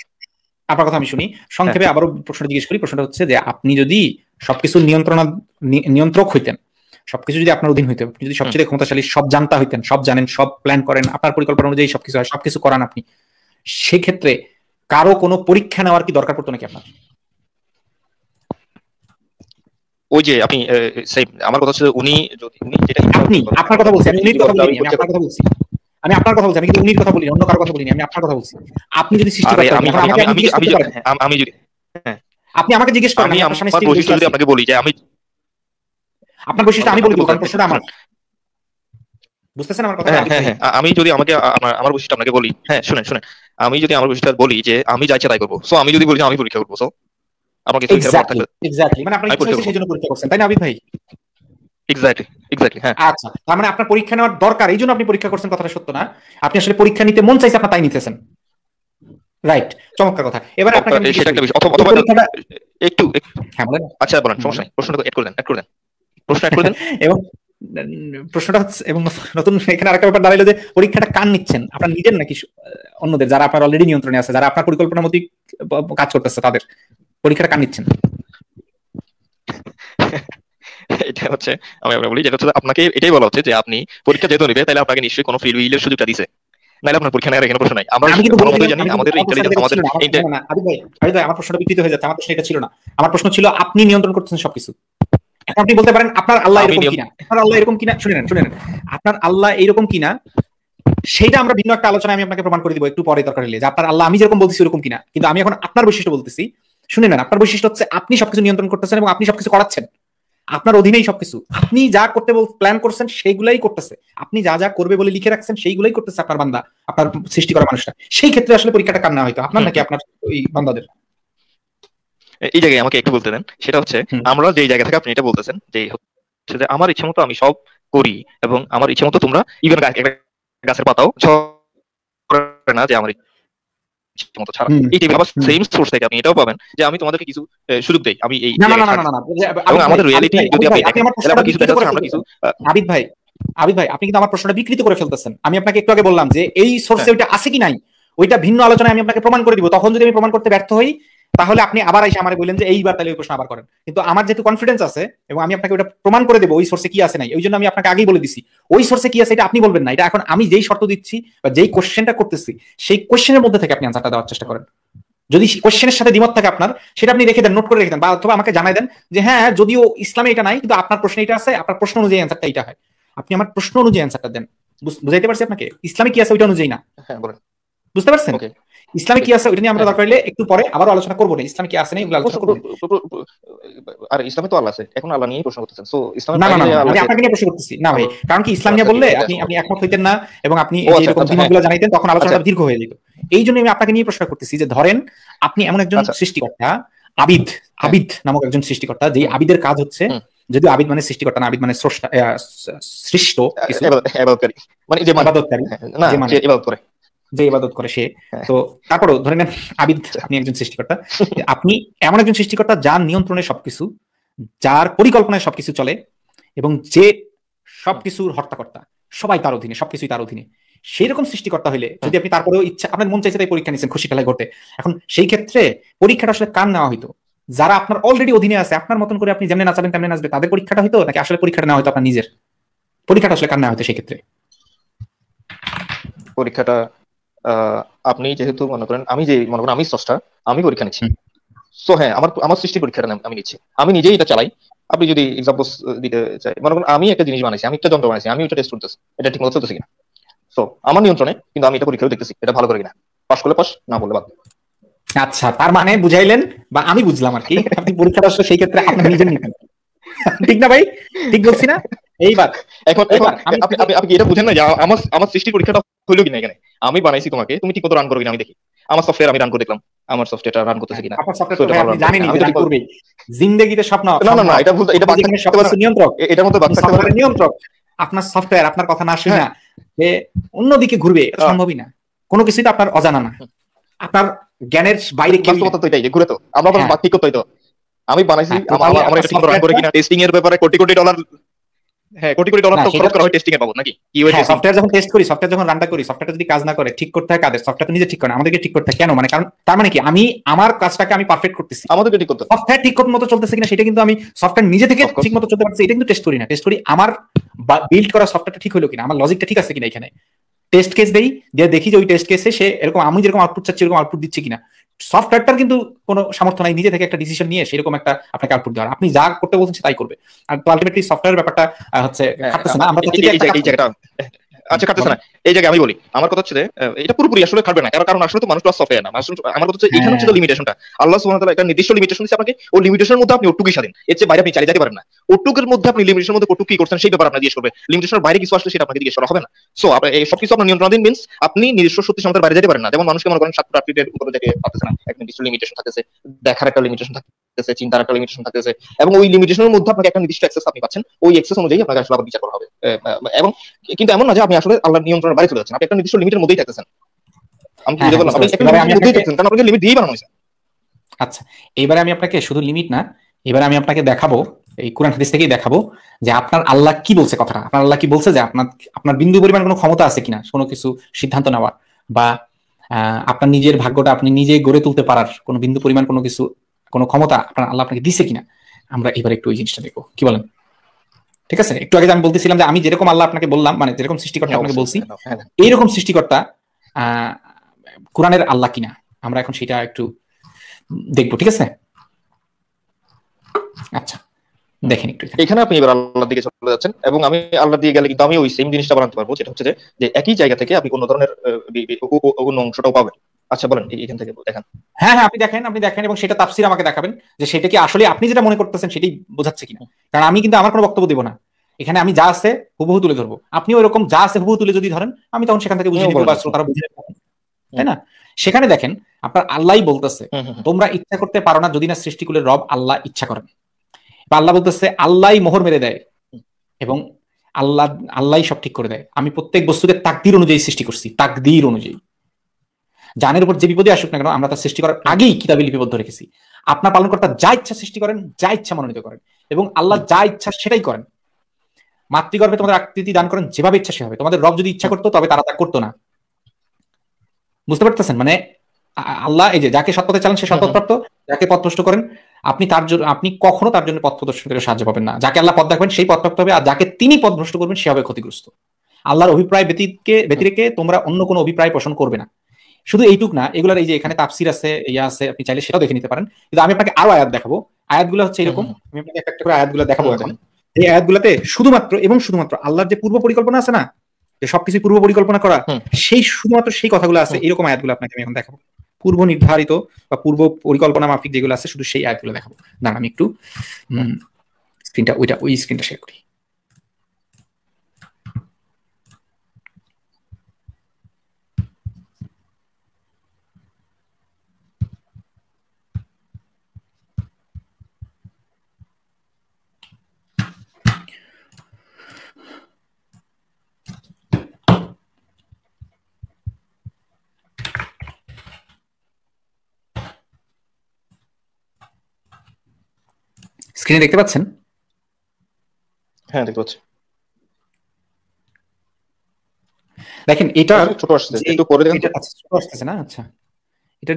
আপনার কথা আমি শুনি সংক্ষেপে হ্যাঁ। আবারও প্রশ্নটা জিজ্ঞেস করি প্রশ্নটা হচ্ছে যে আপনি যদি সবকিছু নিয়ন্ত্রণ নিয়ন্ত্রক হইতেন সবকিছু যদি আপনার অধীন হইতেন যদি সবচেয়ে ক্ষমতাশালী সব জানতা হইতেন সব জানেন সব প্ল্যান করেন আপনার পরিকল্পনা অনুযায়ী সবকিছু হয় সবকিছু করান আপনি সেক্ষেত্রে কারো কোনো পরীক্ষা নেওয়ার কি দরকার পড়তো নাকি আপনার ওই যে আপনি আমার কথা হচ্ছে উনি যদি উনি যেটা আপনি আপনার কথা বলছি আমি কথা বলছি আমি আপনার কথা বলছি আমি কিন্তু উনির কথা বলিনি অন্য কারো কথা বলিনি আমি আপনার কথা বলছি আপনি যদি সৃষ্টি আমি আমি আমি আমি আমি যদি হ্যাঁ। আপনি আমাকে জিজ্ঞেস করেন আমি আমার বৈশিষ্ট্য যদি আপনাকে বলি যে আমি আপনার বৈশিষ্ট্য আমি বলি কারণ প্রশ্নটা আমার বুঝতেছেন আমার কথা হ্যাঁ, হ্যাঁ, আমি যদি আমাকে আমার আমার বৈশিষ্ট্য আপনাকে বলি হ্যাঁ শুনেন শুনেন আমি যদি আমার বৈশিষ্ট্য বলি যে আমি যা তাই করবো সো আমি যদি বলি আমি পরীক্ষা করবো সো আমাকে কিছু এক্স্যাক্টলি মানে আপনি সেই জন্য পরীক্ষা করছেন তাই না আবিদ ভাই হ্যাঁ। আচ্ছা, মানে সত্য না আপনি আসলে পরীক্ষা নিতে মন চাইছে আপনার নিতেছেন রাইট চমৎকার কথা হ্যাঁ, আচ্ছা, প্রশ্নটা (laughs) এবং নতুন এখানে আরেকটা ব্যাপার পরীক্ষাটা কান নিচ্ছেন আপনার নিজের নাকি অন্যদের যারা আপনার অলরেডি নিয়ন্ত্রণে আছে যারা আপনার পরিকল্পনা মতো কাজ করতেছে তাদের পরীক্ষাটা কান নিচ্ছেন (laughs) এটা হচ্ছে আমি আপনাকে বলি যেটা হচ্ছে আপনাকে এটাই বলা হচ্ছে যে আপনি পরীক্ষা যেহেতু নেবে তাহলে আপনাকে নিশ্চয়ই কোনো সুযোগটা দিছে নাহলে আপনার পরীক্ষা নেওয়ার এখানে প্রশ্ন নাই আমরা জানি আমাদের ইন্টেলিজেন্স আমাদের আমার প্রশ্নটা বিকৃত হয়ে যাচ্ছে আমার প্রশ্ন এটা ছিল না আমার প্রশ্ন ছিল আপনি নিয়ন্ত্রণ করতেছেন সবকিছু আপনি বলতে পারেন আপনার আল্লাহ এরকম কিনা আপনার আল্লাহ এরকম কিনা শুনে নেন শুনে নেন আপনার আল্লাহ এরকম কিনা সেটা আমরা ভিন্ন একটা আলোচনা আমি আপনাকে প্রমাণ করে দিব একটু পরে দরকার হলে যে আপনার আল্লাহ আমি যেরকম বলতেছি এরকম কিনা কিন্তু আমি এখন আপনার বৈশিষ্ট্য বলতেছি শুনে নেন আপনার বৈশিষ্ট্য হচ্ছে আপনি সবকিছু নিয়ন্ত্রণ করতেছেন এবং আপনি সবকিছু করাচ্ছেন আপনার অধীনেই সবকিছু আপনি যা করতে বল প্ল্যান করছেন সেইগুলাই করতেছে আপনি যা যা করবে বলে লিখে রাখছেন সেইগুলাই করতেছে আপনার বান্দা আপনার সৃষ্টি করা মানুষটা সেই ক্ষেত্রে আসলে পরীক্ষাটা কান্না হয়তো আপনার নাকি আপনার ওই বান্দাদের এই জায়গায় আমাকে একটু বলতে দেন সেটা হচ্ছে আমরা যে জায়গা থেকে আপনি এটা বলতেছেন যে হচ্ছে যে আমার ইচ্ছে মতো আমি সব করি এবং আমার ইচ্ছে মতো তোমরা ইভেন গাছের পাতাও না যে আমার ছাড়া এই আবার সেম সোর্স থেকে আপনি এটাও পাবেন যে আমি তোমাদেরকে কিছু সুযোগ দেই আমি এই না না না না না আমাদের রিয়েলিটি যদি আপনি আমরা কিছু দেখাচ্ছি আমরা কিছু আবিদ ভাই আবিদ ভাই আপনি কিন্তু আমার প্রশ্নটা বিকৃত করে ফেলতেছেন আমি আপনাকে একটু আগে বললাম যে এই সোর্সে হ্যাঁ। ওইটা আছে কি নাই ওইটা ভিন্ন আলোচনায় আমি আপনাকে প্রমাণ করে দিব তখন যদি আমি প্রমাণ করতে ব্যর্থ হই তাহলে আপনি আবার এসে আমার বললেন যে এইবার তাহলে ওই প্রশ্ন আবার করেন কিন্তু আমার যেহেতু কনফিডেন্স আছে এবং আমি আপনাকে ওটা প্রমাণ করে দেবো ওই সোর্সে কি আছে নাই ওই জন্য আমি আপনাকে আগেই বলে দিছি ওই সোর্সে কি আছে এটা আপনি বলবেন না এটা এখন আমি যেই শর্ত দিচ্ছি বা যেই কোশ্চেনটা করতেছি সেই কোশ্চেনের মধ্যে থেকে আপনি আনসারটা দেওয়ার চেষ্টা করেন যদি কোশ্চেনের সাথে দ্বিমত থাকে আপনার সেটা আপনি রেখে দেন নোট করে রেখে দেন বা অথবা আমাকে জানাই দেন যে হ্যাঁ যদিও ইসলামে এটা নাই কিন্তু আপনার প্রশ্ন এটা আছে আপনার প্রশ্ন অনুযায়ী অ্যান্সারটা এটা হয় আপনি আমার প্রশ্ন অনুযায়ী অ্যান্সারটা দেন বুঝাইতে পারছি আপনাকে ইসলামে কি আছে ওইটা অনুযায়ী না হ্যাঁ বুঝতে পারছেন ওকে ইসলামে কি আছে ওইটা নিয়ে আমরা দরকার হলে একটু পরে আবার আলোচনা করবো না ইসলামে কি আছে না আলোচনা করবো আর ইসলামে তো আল্লাহ আছে এখন আল্লাহ নিয়ে প্রশ্ন করতেছেন সো ইসলামে না না আমি আপনাকে নিয়ে প্রশ্ন করতেছি না ভাই কারণ কি ইসলাম নিয়ে আচ্ছা, বললে আপনি আপনি একমত হইতেন না এবং আপনি এরকম আচ্ছা, আচ্ছা, দ্বিমতগুলো হ্যাঁ, জানাইতেন তখন আলোচনা দীর্ঘ হয়ে যেত এই জন্য আমি আপনাকে নিয়ে প্রশ্ন করতেছি যে ধরেন আপনি এমন একজন সৃষ্টিকর্তা আবিদ হ্যাঁ। আবিদ নামক একজন সৃষ্টিকর্তা যে আবিদের কাজ হচ্ছে যদি আবিদ মানে সৃষ্টিকর্তা না আবিদ মানে সৃষ্ট মানে যে ইবাদতকারী মানে- হ্যাঁ, না যে ইবাদত মানে। যে ইবাদত করে সে হ্যাঁ। তো তারপরও ধরে নেন আবিদ আপনি আচ্ছা। একজন সৃষ্টিকর্তা আপনি এমন একজন সৃষ্টিকর্তা যার নিয়ন্ত্রণে সবকিছু যার পরিকল্পনায় সবকিছু চলে এবং যে সবকিছুর হর্তাকর্তা সবাই তার অধীনে সবকিছুই তার অধীনে সেই রকম সৃষ্টিকর্তা হলে হ্যাঁ। যদি আপনি তারপরেও ইচ্ছা আপনার মন চাইছে তাই পরীক্ষা নিয়েছেন খুশি খেলায় ঘটে এখন সেই ক্ষেত্রে পরীক্ষাটা আসলে কার নেওয়া হইতো যারা আপনার অলরেডি অধীনে আছে আপনার মতন করে আপনি যেমনি নাচাবেন তেমনি নাচবে তাদের পরীক্ষাটা হইতো নাকি আসলে পরীক্ষাটা নেওয়া হতো আপনার নিজের পরীক্ষাটা আসলে কার নেওয়া হতো সেই ক্ষেত্রে পরীক্ষাটা আপনি যেহেতু মনে করেন আমি যে মনে করেন আমি স্রষ্টা আমি পরীক্ষা নিচ্ছি সো হ্যাঁ আমার আমার সৃষ্টি পরীক্ষাটা আমি নিচ্ছি আমি নিজেই এটা চালাই আপনি যদি এক্সাম্পল দিতে চাই মনে করেন আমি একটা জিনিস বানাইছি আমি একটা যন্ত্র বানাইছি আমি ওটা টেস্ট করতেছি এটা ঠিক মতো চলতেছি কিনা সো আমার নিয়ন্ত্রণে কিন্তু আমি এটা পরীক্ষাও দেখতেছি এটা ভালো করে কিনা পাশ করলে পাস না বললে বাদ আচ্ছা তার মানে বুঝাইলেন বা আমি বুঝলাম আর কি আপনি পরীক্ষা পাস সেই ক্ষেত্রে আপনি নিজে নিতেন ঠিক না ভাই ঠিক বলছি না এইবার এখন এখন আপনি আপনি এটা বুঝেন না যে আমার আমার সৃষ্টি পরীক্ষাটা কিনা এখানে আমি বানাইছি তোমাকে তুমি রান করো কিনা আমি দেখি আমার সফটওয়্যার আমি রান করে দেখলাম আমার রান করতেছে কিনা জিন্দেগিতে স্বপ্ন না না না এটা ভুল এটা নিয়ন্ত্রক এটার মতো নিয়ন্ত্রক আপনার সফটওয়্যার আপনার কথা না শুনে হ্যাঁ। যে অন্যদিকে ঘুরবে এটা হ্যাঁ। সম্ভবই না কোনো কিছুই তো আপনার অজানা না আপনার জ্ঞানের বাইরে কি তো এটাই ঘুরে তো আমরা তো হ্যাঁ। আমি বানাইছি আমার ঠিক রান করে কিনা টেস্টিং এর ব্যাপারে কোটি কোটি ডলার হ্যাঁ, হ্যাঁ, মানে মানে আমি আমার সেটা কিন্তু আমি নিজে থেকে ঠিক মতো টেস্ট করি না টেস্ট করি আমার করা ঠিক আমার লজিকটা ঠিক আছে কিনা এখানে টেস্ট কেস দেই দিয়ে দেখি যে ওই টেস্ট কেসে সে এরকম আমি যেরকম আউটপুট চাচ্ছি এরকম আউটপুট দিচ্ছে কিনা সফটওয়্যারটার কিন্তু কোনো সামর্থ্য নাই নিজে থেকে একটা ডিসিশন নিয়ে সেরকম একটা আপনাকে আউটপুট দেওয়ার আপনি যা করতে বলছেন তাই করবে আর হ্যাঁ, হ্যাঁ, তো আলটিমেটলি সফটওয়্যার ব্যাপারটা হচ্ছে না আমরা আচ্ছা কাটতেছে না এই জায়গায় আমি বলি আমার কথা হচ্ছে এটা পুরোপুরি আসলে না কারণ আসলে তো মানুষ না আমার কথা হচ্ছে এখানে হচ্ছে লিমিটেশনটা হ্যাঁ। আল্লাহ তাআলা একটা নির্দিষ্ট লিমিটেশন দিয়েছে আপনাকে লিমিটেশনের মধ্যে আপনি স্বাধীন এর চেয়ে বাইরে আপনি চালিয়ে যেতে পারেন না ওটুকের মধ্যে আপনি লিমিটেশনের মধ্যে কি করছেন সেই ব্যাপারে জিজ্ঞেস করবে লিমিটেশনের বাইরে কিছু আসলে সেটা আপনাকে জিজ্ঞেস করা হবে না সো এই সবকিছু আপনার নিয়ন্ত্রণাধীন মিন্স আপনি নিজস্ব সত্যি সমতার বাইরে যেতে পারেন না যেমন মানুষকে মনে করেন সাতটা উপরে না একটা নির্দিষ্ট লিমিটেশন থাকতেছে দেখার একটা লিমিটেশন থাকে থাকতেছে চিন্তার একটা লিমিটেশন থাকতেছে এবং ওই লিমিটেশনের মধ্যে আপনাকে একটা নির্দিষ্ট অ্যাক্সেস আপনি পাচ্ছেন ওই অ্যাক্সেস অনুযায়ী আপনাকে আসলে আবার বিচার করা হবে এবং কিন্তু এমন না যে আপনি আসলে আল্লাহর নিয়ন্ত্রণের বাইরে চলে যাচ্ছেন আপনি একটা নির্দিষ্ট লিমিটের মধ্যেই থাকতেছেন আমি হ্যাঁ, বললাম হ্যাঁ, আপনি একটা লিমিটের মধ্যেই কারণ আপনাকে লিমিট দিয়েই বানানো হয়েছে আচ্ছা এবারে আমি আপনাকে শুধু লিমিট না এবারে আমি আপনাকে দেখাবো এই কোরআন হাদিস থেকেই দেখাবো যে আপনার আল্লাহ কি বলছে কথাটা আপনার আল্লাহ কি বলছে যে আপনার আপনার বিন্দু পরিমাণ কোনো ক্ষমতা আছে কিনা কোনো কিছু সিদ্ধান্ত নেওয়ার বা আপনার নিজের ভাগ্যটা আপনি নিজে গড়ে তুলতে পারার কোনো বিন্দু পরিমাণ কোনো কিছু কোনো ক্ষমতা আপনার আল্লাহ আপনাকে দিছে কিনা আমরা এবার একটু ওই জিনিসটা দেখবো কি বলেন ঠিক আছে একটু আগে আমি বলতেছিলাম যে আমি যেরকম আল্লাহ আপনাকে বললাম মানে যেরকম সৃষ্টিকর্তা হ্যাঁ, আপনাকে বলছি হ্যাঁ, হ্যাঁ। এইরকম সৃষ্টিকর্তা কোরআনের আল্লাহ কিনা আমরা এখন সেটা একটু দেখবো ঠিক আছে আচ্ছা দেখেন একটু এখানে আপনি এবার আল্লাহর দিকে চলে যাচ্ছেন এবং আমি আল্লাহ দিয়ে গেলে কিন্তু আমি ওই সেম জিনিসটা বানাতে পারবো যেটা হচ্ছে যে একই জায়গা থেকে আপনি অন্য ধরনের অন্য অংশটাও পাবেন আচ্ছা বলেন এখান থেকে দেখেন হ্যাঁ হ্যাঁ আপনি দেখেন আপনি দেখেন এবং সেটা তাফসির আমাকে দেখাবেন যে সেটা কি আসলে আপনি যেটা মনে করতেছেন সেটাই বোঝাচ্ছে কিনা কারণ আমি কিন্তু আমার কোনো বক্তব্য দেবো না এখানে আমি যা আছে হুবহু তুলে ধরবো আপনি ওইরকম যা আছে হুবহু তুলে যদি ধরেন আমি তখন সেখান থেকে বুঝে নিব বা শ্রোতারা বুঝে তাই না সেখানে দেখেন আপনার আল্লাহ বলতেছে তোমরা ইচ্ছা করতে পারো না যদি না সৃষ্টিকুলের রব আল্লাহ ইচ্ছা করেন বা আল্লাহ বলতেছে আল্লাহ মোহর মেরে দেয় এবং আল্লাহ আল্লাহ সব ঠিক করে দেয় আমি প্রত্যেক বস্তুকে তাকদির অনুযায়ী সৃষ্টি করছি তাকদির অনুযায়ী জানের উপর যে বিপদে আসুক না কেন আমরা তার সৃষ্টি করার আগেই কিতাবে লিপিবদ্ধ রেখেছি আপনার পালনকর্তা যা ইচ্ছা সৃষ্টি করেন যা ইচ্ছা মনোনীত করেন এবং আল্লাহ যা ইচ্ছা সেটাই করেন মাতৃগর্ভে তোমাদের আকৃতি দান করেন যেভাবে ইচ্ছা সেভাবে তোমাদের রব যদি ইচ্ছা করতো তবে তারা তা করতো না বুঝতে পারতেছেন মানে আল্লাহ এই যে যাকে সৎপথে চালান সে সৎপথপ্রাপ্ত যাকে পথ প্রশ্ন করেন আপনি তার জন্য আপনি কখনো তার জন্য পথ প্রদর্শন করে সাহায্য পাবেন না যাকে আল্লাহ পথ দেখবেন সেই পথ প্রাপ্ত হবে আর যাকে তিনি পথ ভ্রষ্ট করবেন সে হবে ক্ষতিগ্রস্ত আল্লাহর অভিপ্রায় ব্যতীতকে ব্যতিরেকে তোমরা অন্য কোনো অভিপ্রায় পোষণ করবে না শুধু এইটুক না এগুলার এই যে এখানে তাপসির আছে ইয়া আছে আপনি চাইলে সেটাও দেখে নিতে পারেন কিন্তু আমি আপনাকে আরো আয়াত দেখাবো আয়াতগুলো হচ্ছে এরকম আমি আপনাকে একটা করে আয়াতগুলো দেখাবো এখন এই আয়াতগুলোতে শুধুমাত্র এবং শুধুমাত্র আল্লাহর যে পূর্ব পরিকল্পনা আছে না যে সবকিছু পূর্ব পরিকল্পনা করা সেই শুধুমাত্র সেই কথাগুলো আছে এরকম আয়াতগুলো আপনাকে আমি এখন দেখাবো পূর্ব নির্ধারিত বা পূর্ব পরিকল্পনা মাফিক যেগুলো আছে শুধু সেই আয়াতগুলো দেখাবো না আমি একটু স্ক্রিনটা ওইটা ওই স্ক্রিনটা শেয়ার করি স্ক্রিনে দেখতে পাচ্ছেন হ্যাঁ দেখতে পাচ্ছি দেখেন এটা ছোট আসছে একটু দেখেন আচ্ছা, ছোট আসছে না আচ্ছা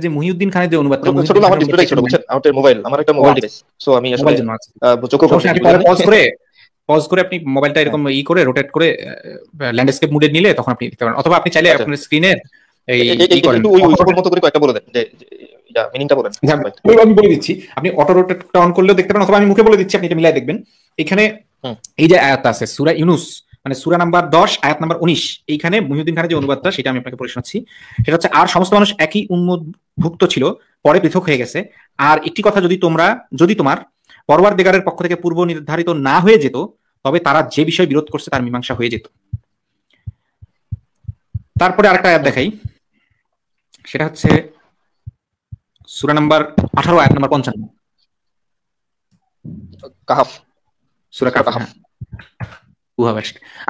যে খানের যে অনুবাদটা ছোট আমার ছোট বুঝছেন আমার মোবাইল আমার একটা মোবাইল ডিভাইস সো আমি আসলে পজ করে পজ করে আপনি মোবাইলটা এরকম ই করে রোটেট করে ল্যান্ডস্কেপ মুডে নিলে তখন আপনি দেখতে পারেন অথবা আপনি চাইলে আচ্ছা। আপনার স্ক্রিনে এই ই করেন ওই ওই মতো করে বলে দেন যে এটা মিনিংটা বলেন হ্যাঁ, আমি বলে দিচ্ছি আপনি অটো রোটেটটা অন করলেও দেখতে পারেন অথবা আমি মুখে বলে দিচ্ছি আপনি এটা মিলাই দেখবেন এখানে এই যে আয়াত আছে সুরা ইউনুস মানে সুরা নাম্বার দশ আয়াত নাম্বার উনিশ এইখানে মুহিউদ্দিন খানের যে অনুবাদটা সেটা আমি আপনাকে পড়ে শোনাচ্ছি সেটা হচ্ছে আর সমস্ত মানুষ একই উন্মুক্ত ছিল পরে পৃথক হয়ে গেছে আর একটি কথা যদি তোমরা যদি তোমার পরবার দেগারের পক্ষ থেকে পূর্ব নির্ধারিত না হয়ে যেত তবে তারা যে বিষয়ে বিরোধ করছে তার মীমাংসা হয়ে যেত তারপরে আরেকটা আয়াত দেখাই সেটা হচ্ছে সুরা নাম্বার আঠারো আয়াত নাম্বার পঞ্চান্ন কাহাফ সুরা কাহাফ হ্যাঁ।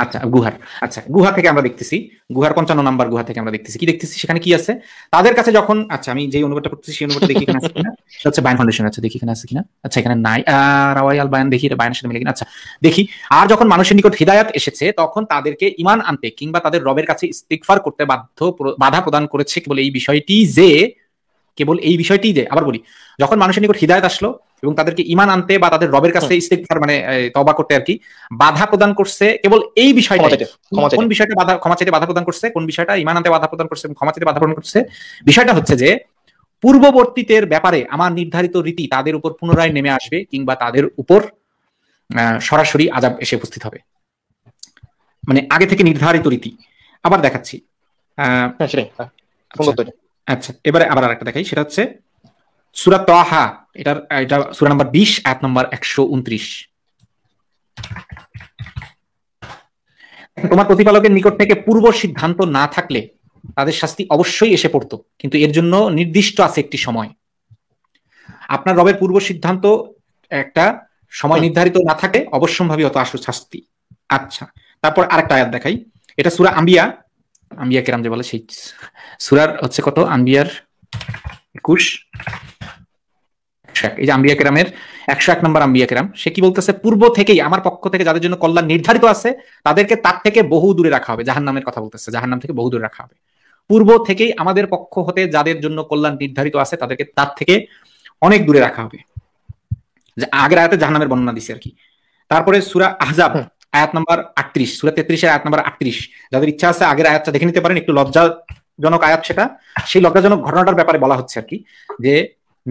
আচ্ছা গুহার আচ্ছা গুহা থেকে আমরা দেখতেছি গুহার পঞ্চান্ন নাম্বার গুহা থেকে আমরা দেখতেছি কি দেখতেছি সেখানে কি আছে তাদের কাছে যখন আচ্ছা আমি যে অনুবাদটা করতেছি সেই অনুবাদটা দেখি এখানে আছে হচ্ছে বায়ান ফাউন্ডেশন আছে দেখি এখানে আছে কিনা আচ্ছা এখানে নাই রাওয়াই আল বায়ান দেখি এটা বায়ানের সাথে মিলে কিনা আচ্ছা দেখি আর যখন মানুষের নিকট হৃদায়ত এসেছে তখন তাদেরকে ইমান আনতে কিংবা তাদের রবের কাছে ইস্তিকফার করতে বাধ্য বাধা প্রদান করেছে বলে এই বিষয়টি যে কেবল এই বিষয়টি যে আবার বলি যখন মানুষের নিকট হৃদায়ত আসলো এবং তাদেরকে ইমান আনতে বা তাদের রবের কাছে ইস্তেকফার মানে তবা করতে আর কি বাধা প্রদান করছে কেবল এই বিষয়টা কোন বিষয়টা বাধা ক্ষমা চাইতে বাধা প্রদান করছে কোন বিষয়টা ইমান আনতে বাধা প্রদান করছে ক্ষমা চাইতে বাধা প্রদান করছে বিষয়টা হচ্ছে যে পূর্ববর্তীতের ব্যাপারে আমার নির্ধারিত রীতি তাদের উপর পুনরায় নেমে আসবে কিংবা তাদের উপর সরাসরি আজাব এসে উপস্থিত হবে মানে আগে থেকে নির্ধারিত রীতি আবার দেখাচ্ছি আহ হ্যাঁ, আচ্ছা এবারে আবার আরেকটা দেখাই সেটা হচ্ছে সুরা তহা এটার এটা সুরা নাম্বার বিশ আয়াত নাম্বার একশো উনত্রিশ তোমার প্রতিপালকের নিকট থেকে পূর্ব সিদ্ধান্ত না থাকলে তাদের শাস্তি অবশ্যই এসে পড়তো কিন্তু এর জন্য নির্দিষ্ট আছে একটি সময় আপনার রবের পূর্ব সিদ্ধান্ত একটা সময় নির্ধারিত না থাকে অবশ্যম্ভাবী অত আসু শাস্তি আচ্ছা তারপর আরেকটা আয়াত দেখাই এটা সুরা আম্বিয়া আম্বিয়া রাম যে বলে সেই সুরার হচ্ছে কত আম্বিয়ার একুশ এই যে আম্বিয়া কেরামের একশো এক নম্বর আম্বিয়া কেরাম সে কি বলতেছে পূর্ব থেকেই আমার পক্ষ থেকে যাদের জন্য কল্যাণ নির্ধারিত আছে তাদেরকে তার থেকে বহু দূরে রাখা হবে জাহান নামের কথা বলতেছে জাহান নাম থেকে বহু দূরে রাখা হবে পূর্ব থেকেই আমাদের পক্ষ হতে যাদের জন্য কল্যাণ নির্ধারিত আছে তাদেরকে তার থেকে অনেক দূরে রাখা হবে যে আগের আয়াতে জাহান্নামের বর্ণনা দিছে আর কি তারপরে সুরা আহজাব আয়াত নাম্বার আটত্রিশ সুরা তেত্রিশের আয়াত নাম্বার আটত্রিশ যাদের ইচ্ছা আছে আগের আয়াতটা দেখে নিতে পারেন একটু লজ্জাজনক আয়াত সেটা সেই লজ্জাজনক ঘটনাটার ব্যাপারে বলা হচ্ছে আর কি যে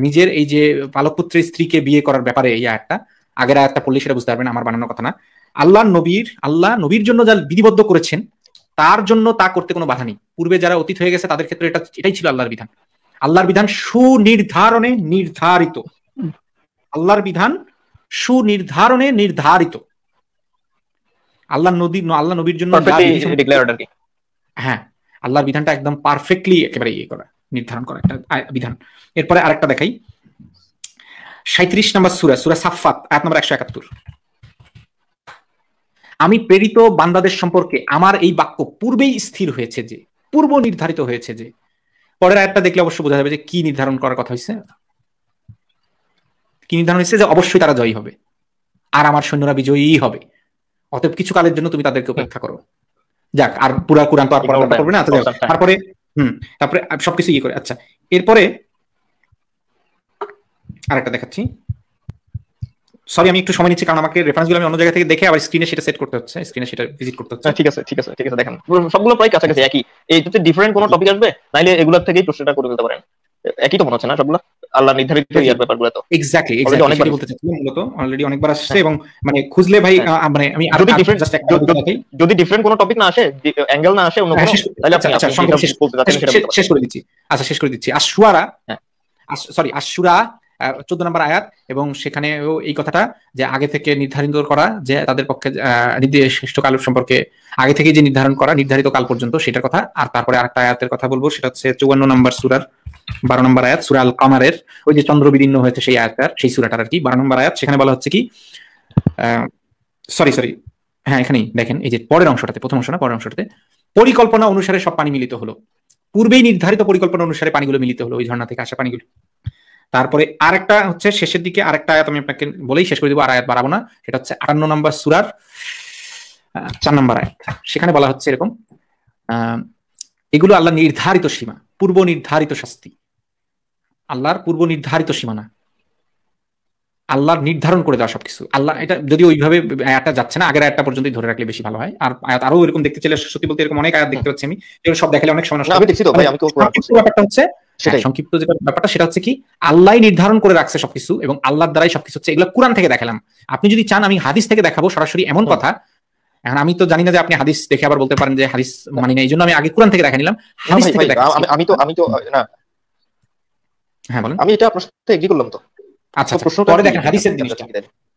নিজের এই যে পালকপুত্রের স্ত্রীকে বিয়ে করার ব্যাপারে এই আয়াতটা আগের আয়াতটা পড়লে সেটা বুঝতে পারবেন আমার বানানোর কথা না আল্লাহ নবীর আল্লাহ নবীর জন্য যা বিধিবদ্ধ করেছেন তার জন্য তা করতে কোনো বাধা নেই পূর্বে যারা অতীত হয়ে গেছে তাদের ক্ষেত্রে এটা এটাই ছিল আল্লাহর বিধান আল্লাহর বিধান সুনির্ধারণে নির্ধারিত আল্লাহর বিধান সুনির্ধারণে নির্ধারিত আল্লাহ নদী আল্লাহ নবীর জন্য হ্যাঁ আল্লাহর বিধানটা একদম পারফেক্টলি একেবারে ইয়ে করা নির্ধারণ করা একটা বিধান এরপরে আরেকটা দেখাই সাঁত্রিশ নম্বর সুরা সুরা সাফাত এক নম্বর একশো একাত্তর আমি প্রেরিত বান্দাদের সম্পর্কে আমার এই বাক্য পূর্বেই স্থির হয়েছে যে পূর্ব নির্ধারিত হয়েছে যে পরের একটা দেখলে অবশ্য বোঝা যাবে যে কি নির্ধারণ করার কথা হয়েছে কি নির্ধারণ হয়েছে যে অবশ্যই তারা জয়ী হবে আর আমার সৈন্যরা বিজয়ী হবে অতএব কিছু কালের জন্য তুমি তাদেরকে উপেক্ষা করো যাক আর পুরা কোরআন তো আর পড়া করবে না আচ্ছা, হ্যাঁ। তারপরে হুম তারপরে সবকিছু ইয়ে করে আচ্ছা এরপরে আরেকটা দেখাচ্ছি সরি আমি একটু সময় নিচ্ছি কারণ আমাকে রেফারেন্স গুলো আমি অন্য জায়গা থেকে দেখে আবার স্ক্রিনে সেটা সেট করতে হচ্ছে স্ক্রিনে সেটা ভিজিট করতে হচ্ছে ঠিক আছে ঠিক আছে ঠিক আছে দেখেন সবগুলো প্রায় কাছাকাছি একই এই যদি ডিফারেন্ট কোনো টপিক আসবে তাহলে এগুলোর থেকেই প্রশ্নটা করে দিতে পারেন একই তো মনে হচ্ছে না সবগুলো আল্লাহ নির্ধারিত ইয়ার ব্যাপারগুলো তো এক্স্যাক্টলি এক্স্যাক্টলি বলতে চাচ্ছি মূলত অলরেডি অনেকবার আসছে হ্যাঁ। এবং মানে খুঁজলে ভাই হ্যাঁ। মানে আমি ডিফারেন্ট জাস্ট একটা যদি ডিফারেন্ট কোনো টপিক না আসে অ্যাঙ্গেল না আসে অন্য হ্যাঁ, কোনো তাহলে আপনি আচ্ছা, আচ্ছা, আচ্ছা শেষ বলতে শেষ করে দিচ্ছি আচ্ছা শেষ করে দিচ্ছি সরি আশুরা চোদ্দ নম্বর আয়াত এবং সেখানেও এই কথাটা যে আগে থেকে নির্ধারিত করা যে তাদের পক্ষে নির্দিষ্ট কাল সম্পর্কে আগে থেকে যে নির্ধারণ করা নির্ধারিত কাল পর্যন্ত সেটার কথা আর তারপরে আরেকটা আয়াতের কথা বলবো সেটা হচ্ছে চুয়ান্ন নম্বর সুরার বারো নম্বর আয়াত সুরা আল কামারের ওই যে চন্দ্র বিদীর্ণ হয়েছে সেই আয়াতটার সেই সুরাটার আর কি বারো নম্বর আয়াত সেখানে বলা হচ্ছে কি সরি সরি হ্যাঁ এখানেই দেখেন এই যে পরের অংশটাতে প্রথম অংশ না পরের অংশটাতে পরিকল্পনা অনুসারে সব পানি মিলিত হলো পূর্বেই নির্ধারিত পরিকল্পনা অনুসারে পানিগুলো মিলিত হলো ওই ঝর্ণা থেকে আসা পানিগুলো তারপরে আরেকটা হচ্ছে শেষের দিকে আরেকটা আয়াত আমি আপনাকে বলেই শেষ করে দিব আর আয়াত বাড়াবো না সেটা হচ্ছে আটান্ন নম্বর সুরার চার নম্বর আয়াত সেখানে বলা হচ্ছে এরকম এগুলো আল্লাহ নির্ধারিত সীমা পূর্ব নির্ধারিত শাস্তি আল্লাহর পূর্ব নির্ধারিত সীমানা আল্লাহর নির্ধারণ করে দেওয়া সবকিছু আল্লাহ এটা যদি ওইভাবে আয়াতটা যাচ্ছে না আগের আয়াতটা পর্যন্তই ধরে রাখলে বেশি ভালো হয় আর আয়াত আরো এরকম দেখতে চাইলে সত্যি বলতে এরকম অনেক আয়াত দেখতে পাচ্ছি আমি যেগুলো সব দেখালে অনেক সময় নষ্ট আমি দেখছি তো ভাই আমি ব্যাপারটা হচ্ছে হ্যাঁ, সংক্ষিপ্ত যে ব্যাপারটা সেটা হচ্ছে কি আল্লাহ নির্ধারণ করে রাখছে সবকিছু এবং আল্লাহর দ্বারাই সবকিছু হচ্ছে এগুলো কোরআন থেকে দেখালাম আপনি যদি চান আমি হাদিস থেকে দেখাবো সরাসরি এমন কথা এখন আমি তো জানি না যে আপনি হাদিস দেখে আবার বলতে পারেন যে হাদিস মানি না এই জন্য আমি আগে কোরআন থেকে দেখা নিলাম হাদিস থেকে আমি তো আমি তো না হ্যাঁ বলেন আমি এটা আপনার সাথে এগ্রি করলাম তো আচ্ছা, আচ্ছা প্রশ্ন পরে দেখেন হাদিসের জিনিসটা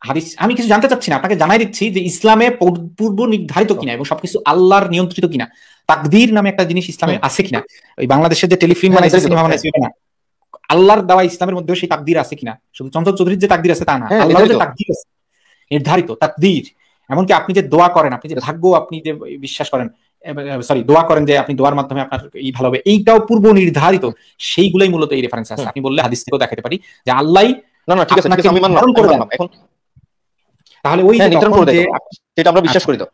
হাদিস আমি কিছু জানতে চাচ্ছি না আপনাকে জানাই দিচ্ছি যে ইসলামে পূর্ব নির্ধারিত কিনা এবং সবকিছু আল্লাহর নিয়ন্ত্রিত কিনা তাকদীর নামে একটা জিনিস ইসলামে আছে কিনা ওই বাংলাদেশের যে টেলিফিল্ম হ্যাঁ, বানাইছে সিনেমা বানাইছে না আল্লাহর দেওয়া ইসলামের মধ্যেও সেই তাকদীর আছে কিনা শুধু চঞ্চল চৌধুরীর যে তাকদীর আছে তা না হ্যাঁ, আল্লাহর যে তাকদীর আছে নির্ধারিত তাকদীর এমনকি আপনি যে দোয়া করেন আপনি যে ভাগ্য আপনি যে বিশ্বাস করেন সরি দোয়া করেন যে আপনি দোয়ার মাধ্যমে আপনার এই ভালো হবে এইটাও পূর্ব নির্ধারিত সেইগুলোই মূলত এই রেফারেন্স আছে আপনি বললে হাদিস থেকেও দেখাতে পারি যে আল্লাহ না না ঠিক আছে আমি মানলাম এখন তাহলে ওই হ্যাঁ, নির্ধারণ করে আমরা বিশ্বাস আচ্ছা। করি তো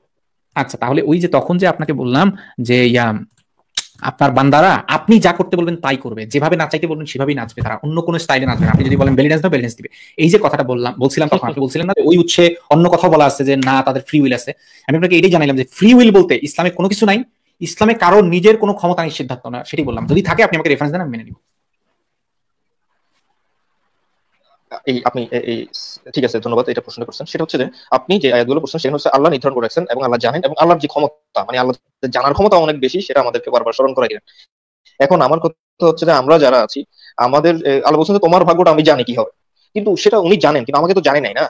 আচ্ছা তাহলে ওই যে তখন যে আপনাকে বললাম যে ইয়া আপনার বান্দারা আপনি যা করতে বলবেন তাই করবে যেভাবে নাচাইতে বলবেন সেভাবেই নাচবে তারা অন্য কোনো স্টাইলে নাচবে আপনি যদি বলেন বেলি ডান্স না দিবে এই যে কথাটা বললাম বলছিলাম তখন আপনি বলছিলেন না ওই উচ্ছে অন্য কথা বলা আছে যে না তাদের ফ্রি উইল আছে আমি আপনাকে এটাই জানাইলাম যে ফ্রি উইল বলতে ইসলামে কোনো কিছু নাই ইসলামে কারো নিজের কোনো ক্ষমতা নেই সিদ্ধান্ত না সেটি বললাম যদি থাকে আপনি আমাকে রেফারেন্স দেন আমি মেনে নিব এই আপনি এই ঠিক আছে ধন্যবাদ এটা প্রশ্ন করছেন সেটা হচ্ছে যে আপনি যে আয়াতগুলো সেখানে হচ্ছে আল্লাহ নির্ধারণ করেছেন এবং আল্লাহ জানেন এবং আল্লাহর যে ক্ষমতা মানে আল্লাহ জানার ক্ষমতা অনেক বেশি সেটা আমাদেরকে বারবার স্মরণ দিলেন এখন আমার কথা হচ্ছে যে আমরা যারা আছি আমাদের আল্লাহ বলছেন তোমার ভাগ্যটা আমি জানি কি হবে কিন্তু সেটা উনি জানেন কিন্তু আমাকে তো জানে নাই না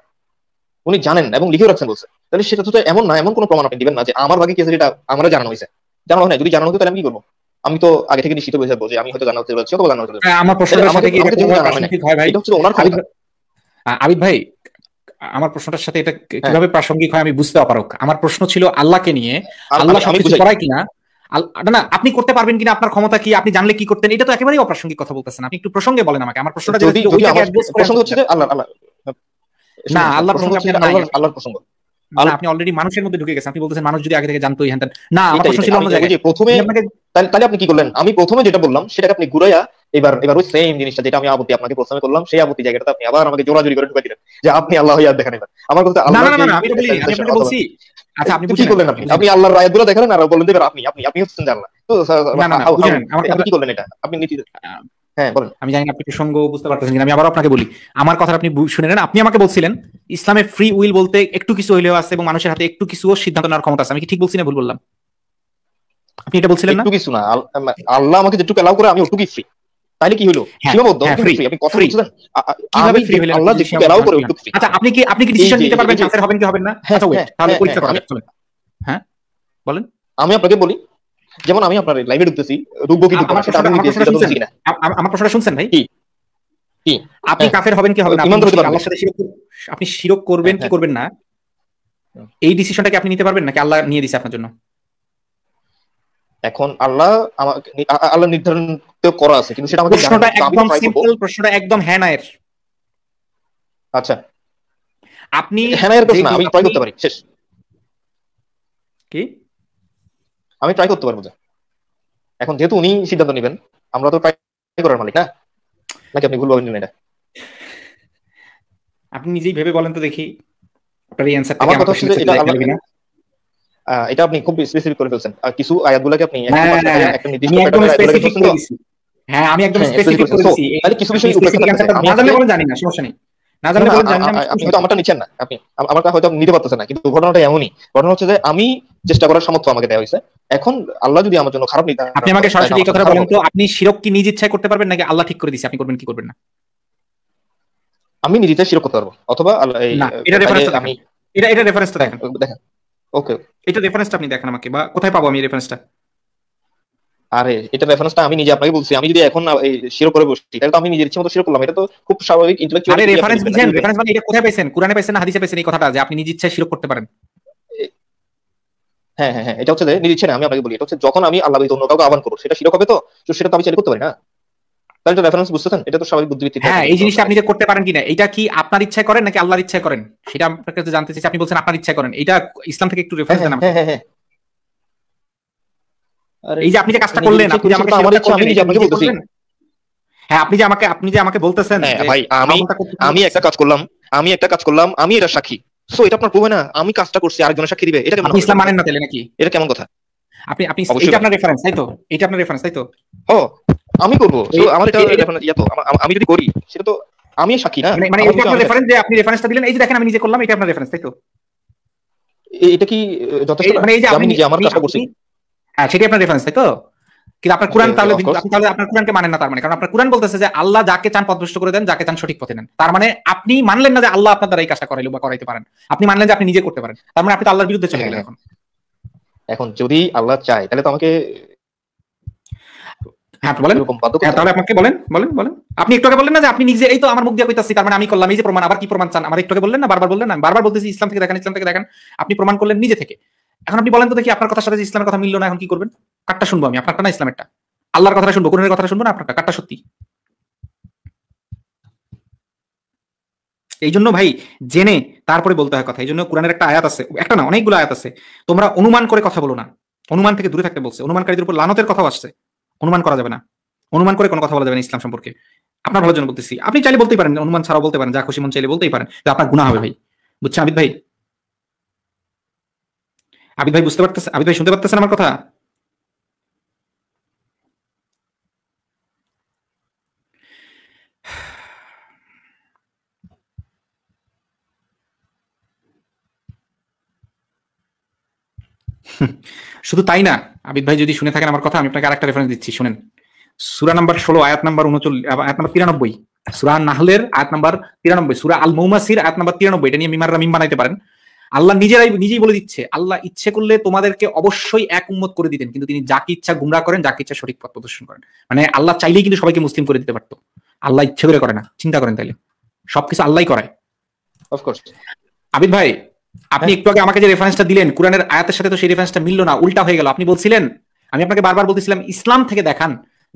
উনি জানেন এবং লিখেও রাখছেন বলছে তাহলে সেটা তো এমন না এমন কোনো প্রমাণ আপনি দিবেন না যে আমার ভাগে কি এটা আমরা জানানো হয়েছে জানানো হয় যদি জানানো হতো তাহলে আমি কি করবো আমি তো আগে থেকে নিশ্চিত হয়ে যাবো যে আমি হয়তো গান হতে পারছি অথবা গান হতে পারছি হ্যাঁ, আমার প্রশ্নটার সাথে কি মানে এটা হচ্ছে ওনার ক্ষমতা আবিদ ভাই আমার প্রশ্নটার সাথে এটা হ্যাঁ। কিভাবে প্রাসঙ্গিক হয় আমি বুঝতে অপারক আমার প্রশ্ন ছিল আল্লাহকে নিয়ে আল্লাহ সবকিছু করায় কিনা না আপনি করতে পারবেন কিনা আপনার ক্ষমতা কি আপনি জানলে কি করতেন এটা তো একেবারেই অপ্রাসঙ্গিক কথা বলতেছেন আপনি একটু প্রসঙ্গে বলেন আমাকে আমার প্রশ্নটা যদি হ্যাঁ, প্রসঙ্গ হচ্ছে আল্লাহ আল্লাহ না আল্লাহর প্রসঙ্গ আল্লাহর প্রসঙ্গ আপনি অলরেডি মানুষের মধ্যে ঢুকে গেছেন আপনি বলতেছেন মানুষ যদি আগে থেকে জানতো হ্যান না আমার প্রশ্ন ছিল প্রথমে তাহলে আপনি কি করলেন আমি প্রথমে যেটা বললাম সেটাকে আপনি ঘুরাইয়া এবার এবার ওই সেম জিনিসটা যেটা আমি আপত্তি আপনাকে প্রথমে করলাম সেই আপত্তি জায়গাটা আপনি আবার আমাকে জোরাজুরি করে ঢুকে দিলেন যে আপনি আল্লাহ ইয়াদ দেখেন এবার আমার কথা আল্লাহ না না আমি আপনাকে বলছি আচ্ছা আপনি কি করলেন আপনি আপনি আল্লাহর আয়াতগুলো দেখালেন আর বলেন এবার আপনি আপনি আপনি হচ্ছেন আল্লাহ তো আপনি কি করলেন এটা আপনি হ্যাঁ আমি জানি আপনি প্রসঙ্গ বুঝতে পারতেছেন কিনা আমি আবার আপনাকে বলি আমার কথা আপনি শুনে নেন আপনি আমাকে বলছিলেন ইসলামে ফ্রি উইল বলতে একটু কিছু হইলেও আছে এবং মানুষের হাতে একটু কিছু সিদ্ধান্ত নেওয়ার ক্ষমতা আছে আমি কি ঠিক বলছি না ভুল বললাম আপনি এটা বলছিলেন না কিছু না আল্লাহ আমাকে যেটুকু এলাও করে আমি ওটুকুই ফ্রি তাহলে কি হলো হ্যাঁ, হ্যাঁ, সীমাবদ্ধ ফ্রি আপনি কথা কিভাবে ফ্রি হলেন আল্লাহ যেটুকু এলাও করে ওটুকু ফ্রি আচ্ছা আপনি কি আপনি কি ডিসিশন নিতে পারবেন কাছের হবেন কি হবেন না হ্যাঁ, আচ্ছা ওয়েট তাহলে পরীক্ষা করা হ্যাঁ বলেন আমি আপনাকে বলি যেমন আমি আপনার লাইভে ঢুকতেছি ঢুকবো কি ঢুকবো সেটা আপনি নিতে সেটা বুঝছি আমার প্রশ্নটা শুনছেন ভাই কি আপনি হ্যাঁ। কাফের হবেন কি হবেন না আপনি আল্লাহর সাথে শিরক আপনি শিরক করবেন হ্যাঁ, কি হ্যাঁ। করবেন না এই ডিসিশনটা কি আপনি নিতে পারবেন নাকি আল্লাহ নিয়ে দিয়েছে আপনার জন্য এখন আল্লাহ আমাকে আল্লাহ নির্ধারণ তো করা আছে কিন্তু সেটা আমাকে প্রশ্নটা একদম সিম্পল প্রশ্নটা একদম হ্যাঁ না এর আচ্ছা আপনি হ্যাঁ না এর প্রশ্ন আমি ট্রাই করতে পারি শেষ কি আমি ট্রাই করতে পারবো যা এখন যেহেতু উনি সিদ্ধান্ত নেবেন আমরা তো ট্রাই করার মালিক না হ্যাঁ? নাকি আপনি ভুল ভাবেন এটা আপনি নিজেই ভেবে বলেন তো দেখি আমার কথা হচ্ছে এটা আপনি খুব স্পেসিফিক করে ফেলছেন আর কিছু আয়াতগুলোকে আপনি হ্যাঁ, হ্যাঁ, হ্যাঁ আমি একদম স্পেসিফিক করেছি কিছু জানি না সমস্যা নেই না জানলে আপনি তো আমারটা না আপনি আমারটা হয়তো নিতে পারতেছেন না কিন্তু ঘটনাটা এমনই ঘটনা হচ্ছে যে আমি চেষ্টা করার সামর্থ্য আমাকে দেওয়া হয়েছে এখন আল্লাহ যদি আমার জন্য খারাপ নিতে আপনি আমাকে সরাসরি এই কথাটা বলেন তো আপনি শিরক কি নিজ ইচ্ছায় করতে পারবেন নাকি আল্লাহ ঠিক করে দিয়েছে আপনি করবেন কি করবেন না আমি নিজে শিরক করতে পারবো অথবা এটা রেফারেন্স আমি এটা এটা রেফারেন্সটা দেখেন দেখেন ওকে এটা রেফারেন্সটা আপনি দেখেন আমাকে বা কোথায় পাবো আমি রেফারেন্সটা আরে এটা রেফারেন্সটা আমি নিজে আপনাকে বলছি আমি যদি এখন শিরো করে তাহলে তো আমি নিজের ইচ্ছে মতো শিরো করলাম এটা তো খুব স্বাভাবিক ইন্টেলেকচুয়াল আরে রেফারেন্স রেফারেন্স মানে এটা কোথায় কোরআনে না হাদিসে এই কথাটা যে আপনি নিজ শিরো করতে পারেন হ্যাঁ হ্যাঁ হ্যাঁ এটা হচ্ছে যে নিজ ইচ্ছে না আমি আপনাকে বলি এটা হচ্ছে যখন আমি আল্লাহ ব্যতীত অন্য কাউকে আহ্বান সেটা শিরক হবে তো তো সেটা তো আমি চাইলে করতে পারি না তাহলে তো রেফারেন্স বুঝতেছেন এটা তো স্বাভাবিক বুদ্ধিভিত্তিক হ্যাঁ এই জিনিসটা আপনি যে করতে পারেন কিনা এটা কি আপনার ইচ্ছা করেন নাকি আল্লাহর ইচ্ছা করেন সেটা আপনার কাছে জানতে চাইছি আপনি বলছেন আপনার ইচ্ছা করেন এটা ইসলাম থেকে একটু রেফারেন্স হ্যাঁ, দেন হ্যাঁ হ্যাঁ, হ্যাঁ। এই যে আপনি যে কাজটা করলেন আপনি যে আমাকে বলতেছি হ্যাঁ আপনি যে আমাকে আপনি যে আমাকে বলতেছেন হ্যাঁ, ভাই আমি আমি একটা কাজ করলাম আমি একটা কাজ করলাম আমি এটা সাক্ষী সো এটা আপনার না আমি কাজটা করছি আরেকজনের সাক্ষী দিবে এটা কেমন ইসলাম মানেন না তাহলে নাকি এটা কেমন কথা আপনি আপনি এটা আপনার রেফারেন্স তাই তো এটা আপনার রেফারেন্স তাই তো ও আমি করব সো আমার এটা ইয়া তো আমি যদি করি সেটা তো আমি সাক্ষী না মানে, মানে এটা আপনার রেফারেন্স যে আপনি রেফারেন্সটা দিলেন এই যে দেখেন আমি নিজে করলাম এটা আপনার রেফারেন্স তাই তো এটা কি যথেষ্ট মানে এই যে আমি নিজে আমার কাজটা করছি হ্যাঁ আপনার রেফারেন্স তাই তো কিন্তু আপনার কোরআন তাহলে আপনি তাহলে আপনার কোরআনকে মানেন না তার মানে কারণ আপনার কোরআন বলতেছে যে আল্লাহ যাকে চান পদভ্রষ্ট করে দেন যাকে চান সঠিক পথে নেন তার মানে আপনি মানলেন না যে আল্লাহ আপনার দ্বারা এই কাজটা করাইলো বা করাইতে পারেন আপনি মানলেন যে আপনি নিজে করতে পারেন তার মানে আপনি আল্লাহর বিরুদ্ধে চলে হ্যাঁ, গেলেন হ্যাঁ। এখন এখন যদি আল্লাহ চায় তাহলে তো আমাকে হ্যাঁ বলেন হ্যাঁ, তাহলে আপনাকে বলেন বলেন বলেন আপনি একটু আগে বললেন না যে আপনি নিজে এই তো আমার মুখ দিয়ে কইতাছি তার মানে আমি করলাম এই যে প্রমাণ আবার কি প্রমাণ চান আমার একটু আগে বললেন না বারবার বললেন না বারবার বলতেছি ইসলাম থেকে দেখেন ইসলাম থেকে দেখেন আপনি প্রমাণ করলেন নিজে থেকে এখন আপনি বলেন তো দেখি আপনার কথার সাথে ইসলামের কথা মিললো না এখন কি করবেন কাটটা শুনবো আমি আপনারটা না ইসলামেরটা আল্লাহর কথাটা শুনবো কোরআনের কথাটা শুনবো না আপনার কাটটা সত্যি এই জন্য ভাই জেনে তারপরে বলতে হয় কথা এই জন্য কোরআনের একটা আয়াত আছে একটা না অনেকগুলো আয়াত আছে তোমরা অনুমান করে কথা বলো না অনুমান থেকে দূরে থাকতে বলছে অনুমানকারীদের উপর লানতের কথাও আসছে অনুমান করা যাবে না অনুমান করে কোনো কথা বলা যাবে না ইসলাম সম্পর্কে আপনার ভালো জন্য বলতেছি আপনি চাইলে বলতেই পারেন অনুমান ছাড়াও বলতে পারেন যা খুশি মন চাইলে বলতেই পারেন আপনার গুণা হবে ভাই বুঝছেন আমি ভাই আবিদ ভাই বুঝতে পারতেছে আবিদ ভাই শুনতে পারতেছেন আমার কথা (sighs) শুধু তাই না আবিদ ভাই যদি শুনে থাকেন আমার কথা আমি আপনাকে আরেকটা রেফারেন্স দিচ্ছি শুনেন সুরা নাম্বার ষোলো আয়াত নাম্বার উনচল্লিশ আয়াত নাম্বার তিরানব্বই সুরা নাহলের আয়াত নাম্বার তিরানব্বই সুরা আল মৌমাসির আয়াত নাম্বার তিরানব্বই এটা নিয়ে মিমাররা মিম বানাইতে পারেন আল্লাহ নিজেরাই নিজেই বলে দিচ্ছে আল্লাহ ইচ্ছে করলে তোমাদেরকে অবশ্যই এক উন্মত করে দিতেন কিন্তু তিনি যাকে ইচ্ছা গুমরা করেন যাকে ইচ্ছা সঠিক পথ প্রদর্শন করেন মানে আল্লাহ চাইলেই কিন্তু সবাইকে মুসলিম করে দিতে পারতো আল্লাহ ইচ্ছে করে করে না চিন্তা করেন তাইলে সবকিছু আল্লাহ করায় অফকোর্স আবিদ ভাই আপনি একটু আগে আমাকে যে রেফারেন্সটা দিলেন কোরআনের আয়াতের সাথে তো সেই রেফারেন্সটা মিললো না উল্টা হয়ে গেল আপনি বলছিলেন আমি আপনাকে বারবার বলতেছিলাম ইসলাম থেকে দেখান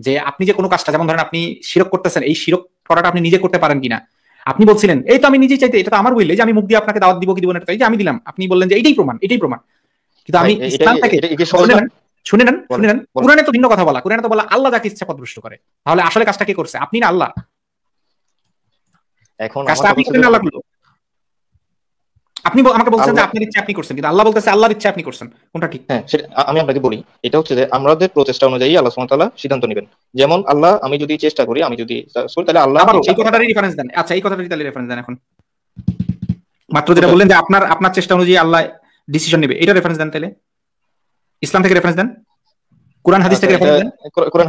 যে আপনি যে কোনো কাজটা যেমন ধরেন আপনি শিরক করতেছেন এই শিরক করাটা আপনি নিজে করতে পারেন কিনা আপনি বলছিলেন এই তো আমি নিজেই চাইতে এটা তো আমার উইলে যে আমি মুখ দিয়ে আপনাকে দাওয়াত দিব কি দিব না এটা আমি দিলাম আপনি বললেন যে এটাই প্রমাণ এটাই প্রমাণ কিন্তু আমি ইসলাম থেকে শুনে নেন শুনে নেন কোরআনে তো ভিন্ন কথা বলা কোরআনে তো বলা আল্লাহ যাকে ইচ্ছা পদভ্রষ্ট করে তাহলে আসলে কাজটা কে করছে আপনি না আল্লাহ এখন কাজটা আপনি করলেন আল্লাহ আপনি আমাকে বলছেন যে আপনার ইচ্ছা আপনি করছেন কিন্তু আল্লাহ বলতেছে আল্লাহর ইচ্ছা আপনি করছেন কোনটা ঠিক হ্যাঁ সেটা আমি আপনাকে বলি এটা হচ্ছে যে আমাদের প্রচেষ্টা অনুযায়ী আল্লাহ সুবহানাহু সিদ্ধান্ত নেবেন যেমন আল্লাহ আমি যদি চেষ্টা করি আমি যদি সরি তাহলে আল্লাহ এই কথাটারই রেফারেন্স দেন আচ্ছা এই কথাটারই তাহলে রেফারেন্স দেন এখন মাত্র যেটা বললেন যে আপনার আপনার চেষ্টা অনুযায়ী আল্লাহ ডিসিশন নেবে এটা রেফারেন্স দেন তাহলে ইসলাম থেকে রেফারেন্স দেন কোরআন হ্যাঁ, হাদিস থেকে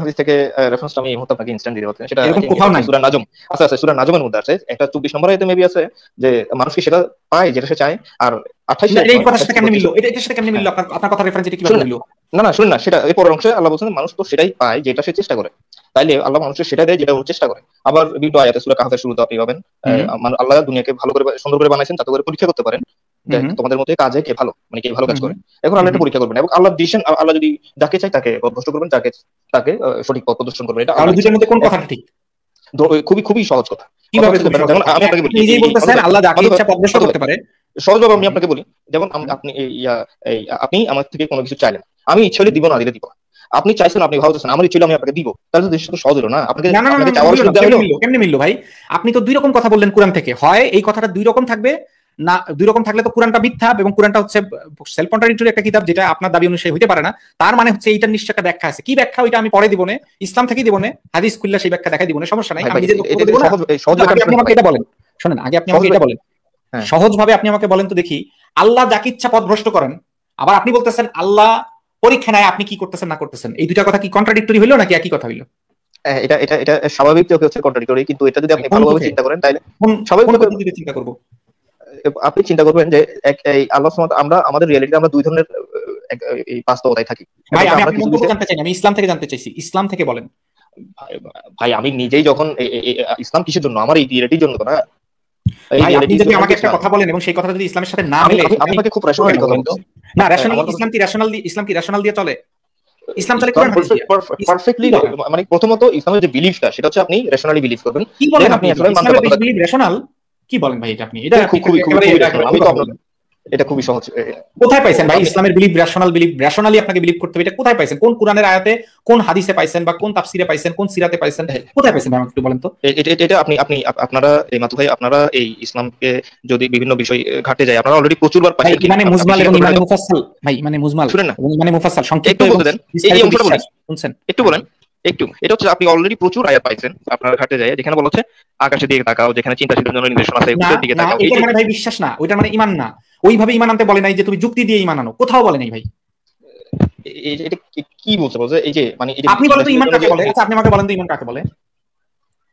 হাদিস থেকে আমি মুহূর্তে আপনাকে ইনস্ট্যান্ট দিতে সেটা কোথাও নাই সূরা নাজম আচ্ছা আচ্ছা সূরা নাজমের মধ্যে আছে একটা 24 নম্বর আয়াতে মেবি আছে যে মানুষ কি সেটা পায় যেটা সে চায় আর 28 এই কথার সাথে কেমনে মিললো এটা এটার সাথে কেমনে মিললো আপনার কথা রেফারেন্স এটা মিললো না না শুন না সেটা এর পরের অংশে আল্লাহ বলছেন মানুষ তো সেটাই পায় যেটা সে চেষ্টা করে তাইলে আল্লাহ মানুষের সেটা দেয় যেটা ও চেষ্টা করে আবার বিভিন্ন আয়াতে সূরা কাহাফের শুরুতে আপনি পাবেন আল্লাহ দুনিয়াকে ভালো করে সুন্দর করে বানাইছেন তাতে করে পরীক্ষা করতে পারেন তোমাদের মতে কাজে কে ভালো মানে কে ভালো কাজ করে এখন আল্লাহ পরীক্ষা করবেন এবং আল্লাহ ডিসিশন আল্লাহ যদি যাকে চাই তাকে পথভ্রষ্ট করবেন যাকে তাকে সঠিক পথ প্রদর্শন করবেন এটা আল্লাহ দুটোর মধ্যে কোন হ্যাঁ। কথা ঠিক খুবই খুবই সহজ কথা আপনি আমার থেকে কোনো কিছু চাইলেন আমি আপনি চাইছেন আপনি ভাবতেছেন আমার সহজ হলো না মিললো ভাই আপনি তো দুই রকম কথা বললেন কোরআন থেকে হয় এই কথাটা দুই রকম থাকবে না দুই রকম থাকলে তো কোরআনটা মিথ্যা এবং কোরআনটা হচ্ছে সেলফ কন্ট্রাডিক্টরি একটা কিতাব যেটা আপনার দাবি অনুসারে হইতে পারে না তার মানে হচ্ছে এইটা নিশ্চয় একটা ব্যাখ্যা আছে কি ব্যাখ্যা ওইটা আমি পরে দিব না ইসলাম থেকেই দিব না হাদিস খুললা সেই ব্যাখ্যা দেখাই দিব না সমস্যা নাই আমি নিজের আপনি আমাকে এটা বলেন শুনেন আগে আপনি আমাকে এটা বলেন হ্যাঁ। সহজ ভাবে আপনি আমাকে বলেন তো দেখি আল্লাহ যাকে ইচ্ছা পথ ভ্রষ্ট করেন আবার আপনি বলতেছেন আল্লাহ পরীক্ষা নেয় আপনি কি করতেছেন না করতেছেন এই দুইটা কথা কি কন্ট্রাডিক্টরি হইলো নাকি একই কথা হইলো হ্যাঁ, এটা এটা এটা স্বাভাবিক হচ্ছে কন্ট্রাডিক্টরি কিন্তু এটা যদি আপনি ভালোভাবে চিন্তা করেন তাহলে স্বাভাবিক চিন্তা করব আপনি চিন্তা করবেন যে এক এই আল্লাহ সুবহানাহু আমরা আমাদের রিয়েলিটিতে আমরা দুই ধরনের এই বাস্তবতায় থাকি ভাই আমি আপনাকে জানতে চাই আমি ইসলাম থেকে জানতে চাইছি ইসলাম থেকে বলেন ভাই আমি নিজেই যখন ইসলাম কিসের জন্য আমার এই রিয়েলিটির জন্য তো না আপনি যদি আমাকে একটা কথা বলেন এবং সেই কথাটা যদি ইসলামের সাথে না আপনাকে খুব হ্যাঁ, না রেশনাল হ্যাঁ, ইসলাম কি রেশনাল ইসলাম কি রেশনাল দিয়ে চলে ইসলাম চলে পারফেক্টলি মানে প্রথমত ইসলামের যে বিলিফটা সেটা হচ্ছে আপনি রেশনালি বিলিভ করবেন আপনি আসলে মানতে রেশনাল কি বলেন ভাই এটা আপনি এটা খুবই এটা খুবই সহজ কোথায় পাইছেন ভাই ইসলামের বিলিভ রেশনাল বিলিভ রেশনালি আপনাকে বিলিভ করতে হবে এটা কোথায় পাইছেন কোন কোরআনের আয়াতে কোন হাদিসে পাইছেন বা কোন তাফসিরে পাইছেন কোন সিরাতে পাইছেন হ্যাঁ। কোথায় পাইছেন ভাই একটু বলেন তো এটা আপনি আপনি আপনারা এই মাতু ভাই আপনারা এই ইসলামকে যদি বিভিন্ন বিষয় ঘাটে যায় আপনারা অলরেডি প্রচুর বার পাইছেন মানে মুজমাল এবং ইমানে মুফাসসাল ভাই মানে মুজমাল শুনেন না মানে মুফাসসাল সংক্ষেপে একটু এই অংশটা বলেন শুনছেন একটু বলেন একটু এটা হচ্ছে আপনি অলরেডি প্রচুর আয়া পাইছেন আপনার ঘাটে যায় যেখানে বলা হচ্ছে আকাশের দিকে তাকাও যেখানে চিন্তাশীলের জন্য নির্দেশনা আছে উত্তর দিকে তাকাও এটা মানে ভাই বিশ্বাস না ওইটা মানে ঈমান না ওইভাবে ঈমান আনতে বলে নাই যে তুমি যুক্তি দিয়ে ঈমান আনো কোথাও বলে নাই ভাই এই যে এটা কি বলছে বলছে এই যে মানে আপনি বলেন তো ঈমান কাকে বলে আচ্ছা আপনি আমাকে বলেন তো ঈমান কাকে বলে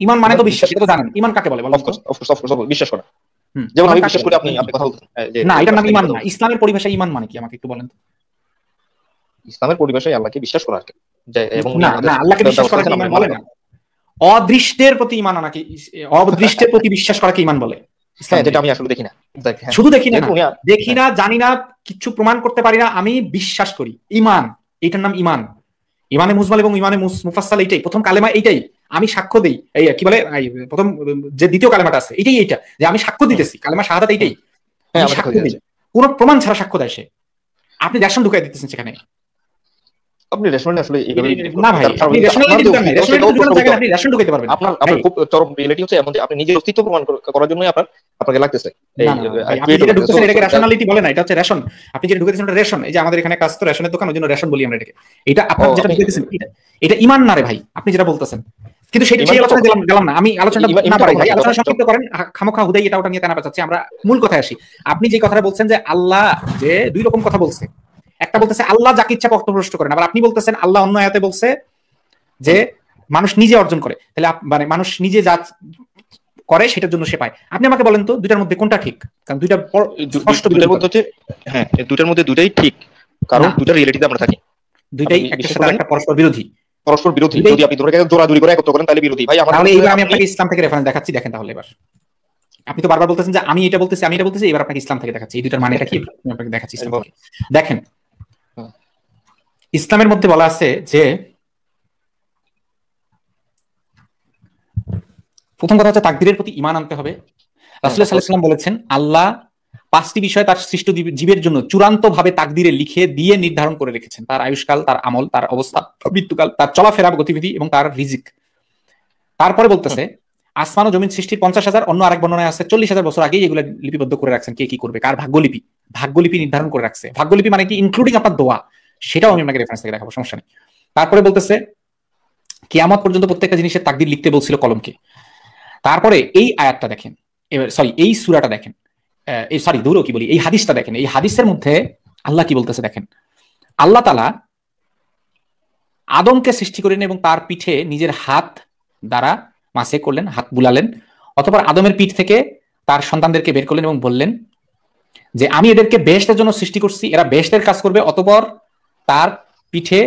ঈমান মানে তো বিশ্বাস এটা তো জানেন ঈমান কাকে বলে অফ কোর্স অফ কোর্স বিশ্বাস করা যেমন আমি বিশ্বাস করি আপনি আপনি কথা বলছেন না এটা নাম মানে ঈমান না ইসলামের পরিভাষায় ঈমান মানে কি আমাকে একটু বলেন তো ইসলামের পরিভাষায় আল্লাহকে বিশ্বাস করা আর কি অদৃষ্টের প্রতি ইমান নাকি অদৃষ্টের প্রতি বিশ্বাস করাকে ইমান বলে হ্যাঁ, আমি আসলে দেখি না হ্যাঁ। শুধু দেখি না হ্যাঁ। দেখি না জানি না কিছু প্রমাণ করতে পারি না আমি বিশ্বাস করি ইমান এটার নাম ইমান ইমানে মুজমাল এবং ইমানে মুফাসাল এইটাই প্রথম কালেমা এইটাই আমি সাক্ষ্য দিই এই কি বলে প্রথম যে দ্বিতীয় কালেমাটা আছে এটাই এইটা যে আমি সাক্ষ্য দিতেছি কালেমা শাহাদাত এইটাই কোন প্রমাণ ছাড়া সাক্ষ্য দেয় সে আপনি দেশন ঢুকাই দিতেছেন সেখানে আপনি আসলে না ভাই আপনি কিন্তু কিন্তু আপনি রেশন ঢুকাইতে পারবেন আপনার আপনার খুব চরম রিয়েলিটি হচ্ছে এমন যে আপনি নিজের অস্তিত্ব প্রমাণ করার জন্যই আপনার আপনাকে লাগতেছে আপনি যেটা এটাকে রেশনালিটি বলে না এটা হচ্ছে রেশন আপনি যেটা রেশন এই যে আমাদের এখানে কাজ তো রেশনের দোকান রেশন বলি আমরা এটাকে এটা যেটা এটা ইমান না রে ভাই আপনি যেটা বলতেছেন কিন্তু সেটা সেই আলোচনা গেলাম না আমি আলোচনাটা না পারি ভাই আলোচনা সংক্ষিপ্ত করেন খামোখা হুদাই এটা ওটা নিয়ে কেনা পাচ্ছি আমরা মূল কথায় আসি আপনি যে কথাটা বলছেন যে আল্লাহ যে দুই রকম কথা বলছে একটা বলতেছে আল্লাহ যাকে ইচ্ছা প্রশ্ন করেন আবার আপনি বলতেছেন আল্লাহ অন্য আয়াতে বলছে যে মানুষ নিজে অর্জন করে তাহলে মানে মানুষ নিজে যা করে সেটার জন্য সে পায় আপনি আমাকে বলেন তো দুইটার মধ্যে কোনটা ঠিক কারণ দুইটা স্পষ্ট দুইটার মধ্যে হচ্ছে হ্যাঁ দুইটার মধ্যে দুইটাই ঠিক কারণ দুইটা রিয়েলিটিতে আমরা থাকি দুইটাই একটা সাথে একটা পরস্পর বিরোধী পরস্পর বিরোধী যদি আপনি ধরে জোরাজুরি করে একত্র করেন তাহলে বিরোধী ভাই আমার এইবার আমি আপনাকে ইসলাম থেকে রেফারেন্স দেখাচ্ছি দেখেন তাহলে এবার আপনি তো বারবার বলতেছেন যে আমি এটা বলতেছি আমি এটা বলতেছি এবার আপনাকে ইসলাম থেকে দেখাচ্ছি এই দুইটার মানে এটা কি আপনাকে দেখাচ্ছি দেখেন ইসলামের মধ্যে বলা আছে যে প্রথম কথা হচ্ছে তাকদিরের প্রতি ইমান আনতে হবে হ্যাঁ, রাসুল্লাহাম বলেছেন আল্লাহ পাঁচটি বিষয় তার সৃষ্ট জীবের জন্য চূড়ান্ত ভাবে তাকদিরে লিখে দিয়ে নির্ধারণ করে রেখেছেন তার আয়ুষকাল তার আমল তার অবস্থা মৃত্যুকাল তার চলাফেরা গতিবিধি এবং তার রিজিক তারপরে বলতেছে আসমান ও জমিন সৃষ্টির পঞ্চাশ হাজার অন্য আরেক বর্ণনায় আছে চল্লিশ হাজার বছর আগেই এগুলো লিপিবদ্ধ করে রাখছেন কে কি করবে কার ভাগ্যলিপি ভাগ্যলিপি নির্ধারণ করে রাখছে ভাগ্যলিপি মানে কি ইনক্লুডিং আপনার দোয়া সেটাও আমি আপনাকে রেফারেন্স থেকে দেখাবো সমস্যা নেই তারপরে বলতেছে কিয়ামত পর্যন্ত প্রত্যেকটা জিনিসের তাকদির লিখতে বলছিল কলমকে তারপরে এই আয়াতটা দেখেন এবার সরি এই সুরাটা দেখেন এই সরি দূরও কি বলি এই হাদিসটা দেখেন এই হাদিসের মধ্যে আল্লাহ কি বলতেছে দেখেন আল্লাহ তালা আদমকে সৃষ্টি করেন এবং তার পিঠে নিজের হাত দ্বারা মাসে করলেন হাত বুলালেন অথবা আদমের পিঠ থেকে তার সন্তানদেরকে বের করলেন এবং বললেন যে আমি এদেরকে বেস্টের জন্য সৃষ্টি করছি এরা বেস্টের কাজ করবে অতপর তার পিঠে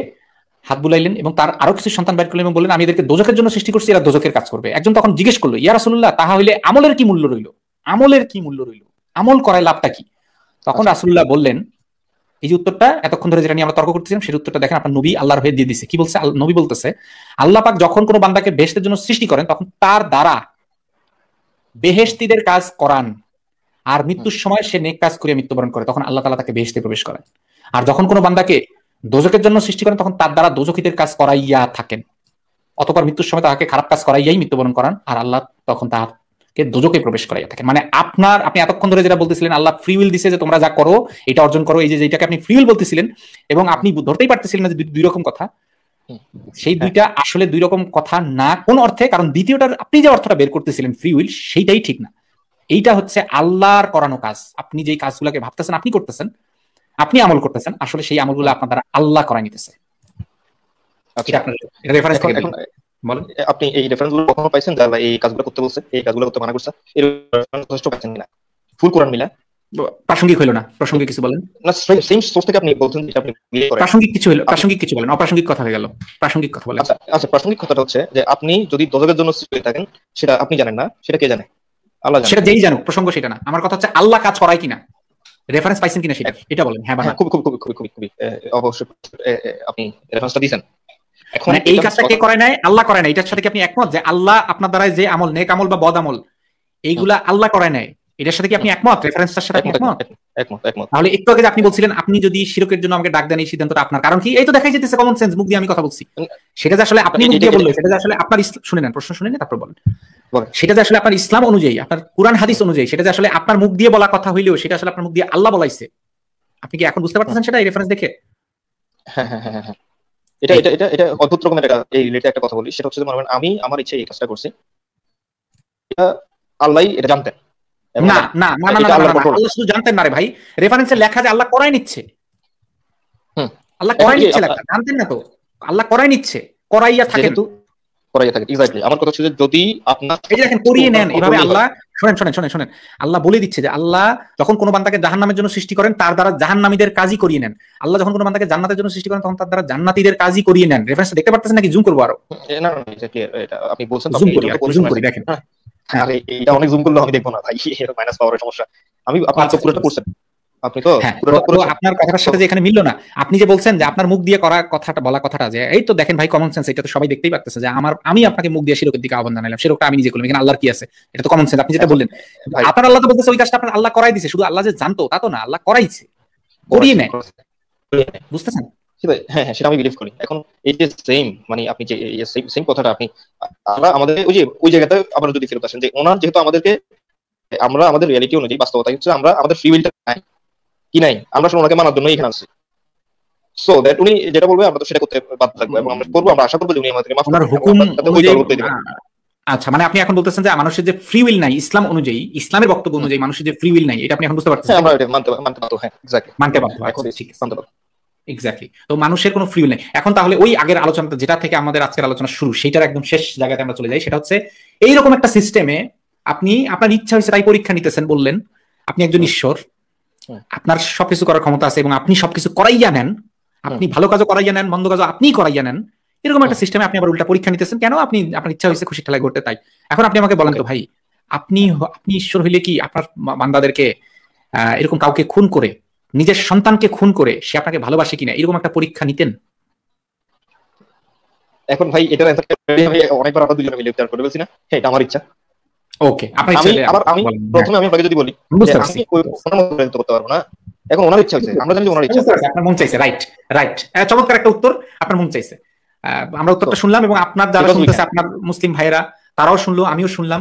হাত বুলাইলেন এবং তার আরো কিছু সন্তান বাইর করলেন এবং বললেন আমি এদেরকে দোজকের জন্য সৃষ্টি করছি এরা দোজকের কাজ করবে একজন তখন জিজ্ঞেস করলো ইয়া রাসুল্লাহ তাহা হইলে আমলের কি মূল্য রইল আমলের কি মূল্য রইল আমল করায় লাভটা কি তখন আচ্ছা। রাসুল্লাহ বললেন এই যে উত্তরটা এতক্ষণ ধরে যেটা নিয়ে আমরা তর্ক করতেছিলাম সেই উত্তরটা দেখেন আপনার নবী আল্লাহর হয়ে দিয়ে দিচ্ছে কি বলছে নবী বলতেছে আল্লাহ পাক যখন কোনো বান্দাকে বেহেস্তের জন্য সৃষ্টি করেন তখন তার দ্বারা বেহেস্তিদের কাজ করান আর মৃত্যুর সময় সে নেক কাজ করিয়া মৃত্যুবরণ করে তখন আল্লাহ তালা তাকে বেহেস্তে প্রবেশ করেন আর যখন কোনো বান্দাকে দোজকের জন্য সৃষ্টি করেন তখন তার দ্বারা দোজকিদের কাজ করাইয়া থাকেন অতপর মৃত্যুর সময় তাহাকে খারাপ কাজ করাইয়াই মৃত্যুবরণ করান আর আল্লাহ তখন তাহাকে দোজকে প্রবেশ করাইয়া থাকেন মানে আপনার আপনি এতক্ষণ ধরে যেটা বলতেছিলেন আল্লাহ ফ্রি উইল দিছে যে তোমরা যা করো এটা অর্জন করো এই যে যেটাকে আপনি ফ্রি উইল বলতেছিলেন এবং আপনি ধরতেই পারতেছিলেন না যে দুই রকম কথা সেই দুইটা আসলে দুই রকম কথা না কোন অর্থে কারণ দ্বিতীয়টার আপনি যে অর্থটা বের করতেছিলেন ফ্রি উইল সেইটাই ঠিক না এইটা হচ্ছে আল্লাহর করানো কাজ আপনি যেই কাজগুলোকে ভাবতেছেন আপনি করতেছেন আপনি আমল করতেছেন আসলে সেই আমলগুলো হ্যাঁ। আপনার দ্বারা আল্লাহ করাই নিতেছে আচ্ছা। আপনি এই কখনো পাইছেন যারা এই কাজগুলো করতে বলছে এই কাজগুলো করতে মানা করছে এই যথেষ্ট পাইছেন কিনা ফুল কোরআন মিলা প্রাসঙ্গিক না প্রাসঙ্গিক কিছু বলেন না সেম সোর্স থেকে আপনি বলছেন যে আপনি প্রাসঙ্গিক কিছু প্রাসঙ্গিক কিছু বলেন অপ্রাসঙ্গিক কথা হয়ে গেল প্রাসঙ্গিক কথা বলেন আচ্ছা আচ্ছা প্রাসঙ্গিক কথাটা হচ্ছে যে আপনি যদি দজকের জন্য সৃষ্টি থাকেন সেটা আপনি জানেন না সেটা কে জানে আল্লাহ জানে সেটা যেই জানুক প্রসঙ্গ সেটা না আমার কথা হচ্ছে আল্লাহ কাজ করায় কিনা রেফারেন্স পাইছেন কিনা সেটা হ্যাঁ। এটা বলেন হ্যাঁ খুব হ্যাঁ, খুব খুব খুব খুব অবশ্যই আপনি রেফারেন্সটা দিয়েছেন এখন মানে এই কাজটা কে করে নাই আল্লাহ করে নাই এটার সাথে কি আপনি একমত যে আল্লাহ আপনার দ্বারা যে আমল নেক আমল বা বদ আমল এইগুলা আল্লাহ করে নাই এটার সাথে কি আপনি একমত রেফারেন্সটার সাথে একমত একমত একমত তাহলে একটু আগে আপনি বলছিলেন আপনি যদি শিরকের জন্য আমাকে ডাক দেন এই সিদ্ধান্তটা আপনার কারণ কি এই তো দেখাই যেতেছে কমন সেন্স মুখ দিয়ে আমি কথা বলছি সেটা যে আসলে আপনি মুখ দিয়ে বললেন সেটা যে আসলে আপনার শুনে নেন প্রশ্ন শুনে নেন তারপর বলেন সেটা যে আসলে আপনার ইসলাম অনুযায়ী আপনার কোরআন হাদিস অনুযায়ী সেটা যে আসলে আপনার মুখ দিয়ে বলা কথা হইলেও সেটা আসলে আপনার মুখ দিয়ে আল্লাহ বলাইছে আপনি কি এখন বুঝতে পারতেছেন সেটা এই রেফারেন্স দেখে হ্যাঁ, হ্যাঁ হ্যাঁ হ্যাঁ হ্যাঁ এটা এটা এটা এটা অদ্ভুত রকমের একটা এই রিলেটেড একটা কথা বলি সেটা হচ্ছে মনে করেন আমি আমার ইচ্ছে এই কাজটা করছি এটা আল্লাহই এটা জানতেন না না না না না আল্লাহ শুধু জানতেন না রে ভাই রেফারেন্সে লেখা যে আল্লাহ করাই নিচ্ছে আল্লাহ করাই নিচ্ছে লেখা জানতেন না তো আল্লাহ করাই নিচ্ছে করাইয়া থাকে তো করাইয়া থাকে এক্স্যাক্টলি আমার কথা যদি আপনার এই দেখেন করিয়ে নেন এভাবে আল্লাহ শুনেন শুনেন শুনেন শুনেন আল্লাহ বলে দিচ্ছে যে আল্লাহ যখন কোনো বান্দাকে জাহান্নামের জন্য সৃষ্টি করেন তার দ্বারা জাহান্নামীদের কাজই করিয়ে নেন আল্লাহ যখন কোনো বান্দাকে জান্নাতের জন্য সৃষ্টি করেন তখন তার দ্বারা জান্নাতীদের কাজই করিয়ে নেন রেফারেন্স দেখতে পারতেছেন নাকি জুম করবো আরো না এটা আপনি বলছেন জুম করি আচ্ছা, দেখেন হ্যাঁ। হ্যাঁ, আরে এটা অনেক জুম করলে আমি দেখবো না ভাই (laughs) মাইনাস পাওয়ারের সমস্যা আমি আপনার আচ্ছা, তো পুরোটা আচ্ছা। হ্যাঁ, করছেন আপনার কথাটার সাথে এখানে না আপনি যে বলছেন যে আপনার মুখ দিয়ে করা কথাটা বলা কথাটা যে এই তো দেখেন ভাই কমন সেন্স এটা তো সবাই দেখতেই পারতেছে যে আমার আমি আপনাকে মুখ দিয়ে শিরকের দিকে আহ্বান জানালাম শিরকটা আমি নিজে করলাম এখানে আল্লাহর কি আছে এটা তো কমন সেন্স আপনি যেটা আচ্ছা, বললেন আপনার আল্লাহ তো বলতেছে ওই কাজটা আপনার আল্লাহ করাই দিছে শুধু আল্লাহ যে জানতো তা তো না আল্লাহ করাইছে করিয়ে নেয় বুঝতেছেন হ্যাঁ হ্যাঁ সেটা আমি বিলিভ করি এখন এই যে সেম মানে আপনি যে সেম কথাটা আপনি আমরা আমাদের ওই যে ওই আবার যদি ফেরত আসেন যে ওনার যেহেতু আমাদেরকে আমরা আমাদের রিয়ালিটি অনুযায়ী বাস্তবতা হচ্ছে আমরা আমাদের ফ্রি উইলটা নাই কি নাই আমরা ওনাকে মানার জন্য এখানে আসছি সো দ্যাট উনি যেটা বলবে আমরা তো সেটা করতে বাধ্য থাকবো এবং আমরা করবো আমরা আশা করবো যে উনি আমাদেরকে মাফ আচ্ছা মানে আপনি এখন বলতেছেন যে মানুষের যে ফ্রি উইল নাই ইসলাম অনুযায়ী ইসলামের বক্তব্য অনুযায়ী মানুষের যে ফ্রি উইল নাই এটা আপনি এখন বুঝতে পারছেন আমরা মানতে হ্যাঁ মানতে আচ্ছা, ঠিক মানতে এক্স্যাক্টলি তো মানুষের কোনো ফ্রিউল নেই এখন তাহলে ওই আগের আলোচনাটা যেটা থেকে আমাদের আজকের আলোচনা শুরু সেটার একদম শেষ জায়গাতে আমরা চলে যাই সেটা হচ্ছে এইরকম একটা সিস্টেমে আপনি আপনার ইচ্ছা হয়েছে তাই পরীক্ষা নিতেছেন বললেন আপনি একজন হ্যাঁ। ঈশ্বর হ্যাঁ। আপনার সবকিছু করার ক্ষমতা আছে এবং আপনি সবকিছু করাইয়া নেন আপনি হ্যাঁ। ভালো কাজও করাইয়া নেন মন্দ কাজও আপনিই করাইয়া নেন এরকম একটা সিস্টেমে আপনি আবার উল্টা পরীক্ষা নিতেছেন কেন আপনি আপনার ইচ্ছা হয়েছে খুশি ঠেলায় ঘটতে তাই এখন আপনি আমাকে বলেন তো ভাই আপনি আপনি ঈশ্বর হইলে কি আপনার বান্দাদেরকে এরকম কাউকে খুন করে নিজের সন্তানকে খুন করে সে আপনাকে ভালোবাসে কিনা এরকম একটা পরীক্ষা নিতেন এখন ভাই এটার অনেকবার আমরা দুজনে মিলে উত্তর করে বলছি না হ্যাঁ, এটা আমার ইচ্ছা ওকে আপনি ইচ্ছা আবার আমি প্রথমে আমি আপনাকে যদি বলি আমি কোনো মতে করতে পারবো না এখন ওনার ইচ্ছা হচ্ছে আমরা জানি যে ওনার ইচ্ছা আছে আপনার মন চাইছে রাইট রাইট চমৎকার একটা উত্তর আপনার মন চাইছে আমরা উত্তরটা শুনলাম এবং আপনার যারা শুনতেছে আপনার মুসলিম ভাইয়েরা তারাও শুনলো আমিও শুনলাম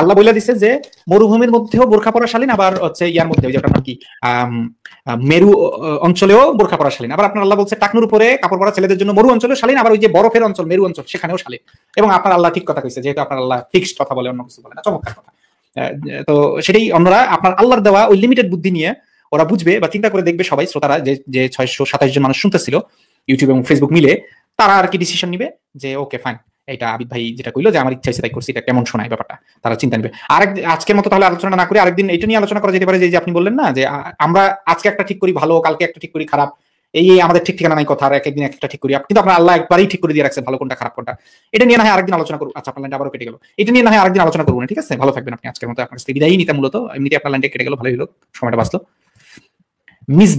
আল্লাহ বলে দিচ্ছে যে মরুভূমির মধ্যেও বোরখা পরা শালীন আবার হচ্ছে ইয়ার মধ্যে যেটা কি মেরু অঞ্চলেও বোরখা পরা শালীন আবার আপনার আল্লাহ বলছে টাকনুর উপরে কাপড় পরা ছেলেদের জন্য মরু অঞ্চলেও শালীন আবার ওই যে বরফের অঞ্চল মেরু অঞ্চল সেখানেও শালীন এবং আপনার আল্লাহ ঠিক কথা কইছে যেহেতু আপনার আল্লাহ ফিক্সড কথা বলে অন্য কিছু বলে না চমৎকার কথা তো সেটাই অন্যরা আপনার আল্লাহর দেওয়া ওই লিমিটেড বুদ্ধি নিয়ে ওরা বুঝবে বা চিন্তা করে দেখবে সবাই শ্রোতারা যে যে ছয়শো সাতাশ জন মানুষ শুনতেছিল ইউটিউব এবং ফেসবুক মিলে তারা আর কি ডিসিশন নিবে যে ওকে ফাইন এটা আবিদ ভাই যেটা কইলো যে আমার ইচ্ছা তাই করছি এটা কেমন শোনায় ব্যাপারটা তারা চিন্তা নেবে আরেক আজকের মতো তাহলে আলোচনা না করে আরেকদিন এটা নিয়ে আলোচনা করা যেতে পারে যে আপনি বললেন না যে আমরা আজকে একটা ঠিক করি ভালো কালকে একটা ঠিক করি খারাপ এই আমাদের ঠিক ঠিকানা নাই কথা আর একদিন একটা ঠিক করি আপনি কিন্তু আপনার আল্লাহ একবারই ঠিক করে দিয়ে রাখছেন ভালো কোনটা খারাপ কোনটা এটা নিয়ে না হয় আরেকদিন আলোচনা করবো আচ্ছা আপনার লাইনটা আবারও কেটে গেল এটা নিয়ে না হয় আরেকদিন আলোচনা করবো ঠিক আছে ভালো থাকবেন আপনি আজকের মতো আপনার বিদায় নিতে মূলত এমনিতে আপনার লাইনটা কেটে গেল ভালোই হলো সময়টা বাঁচলো মিস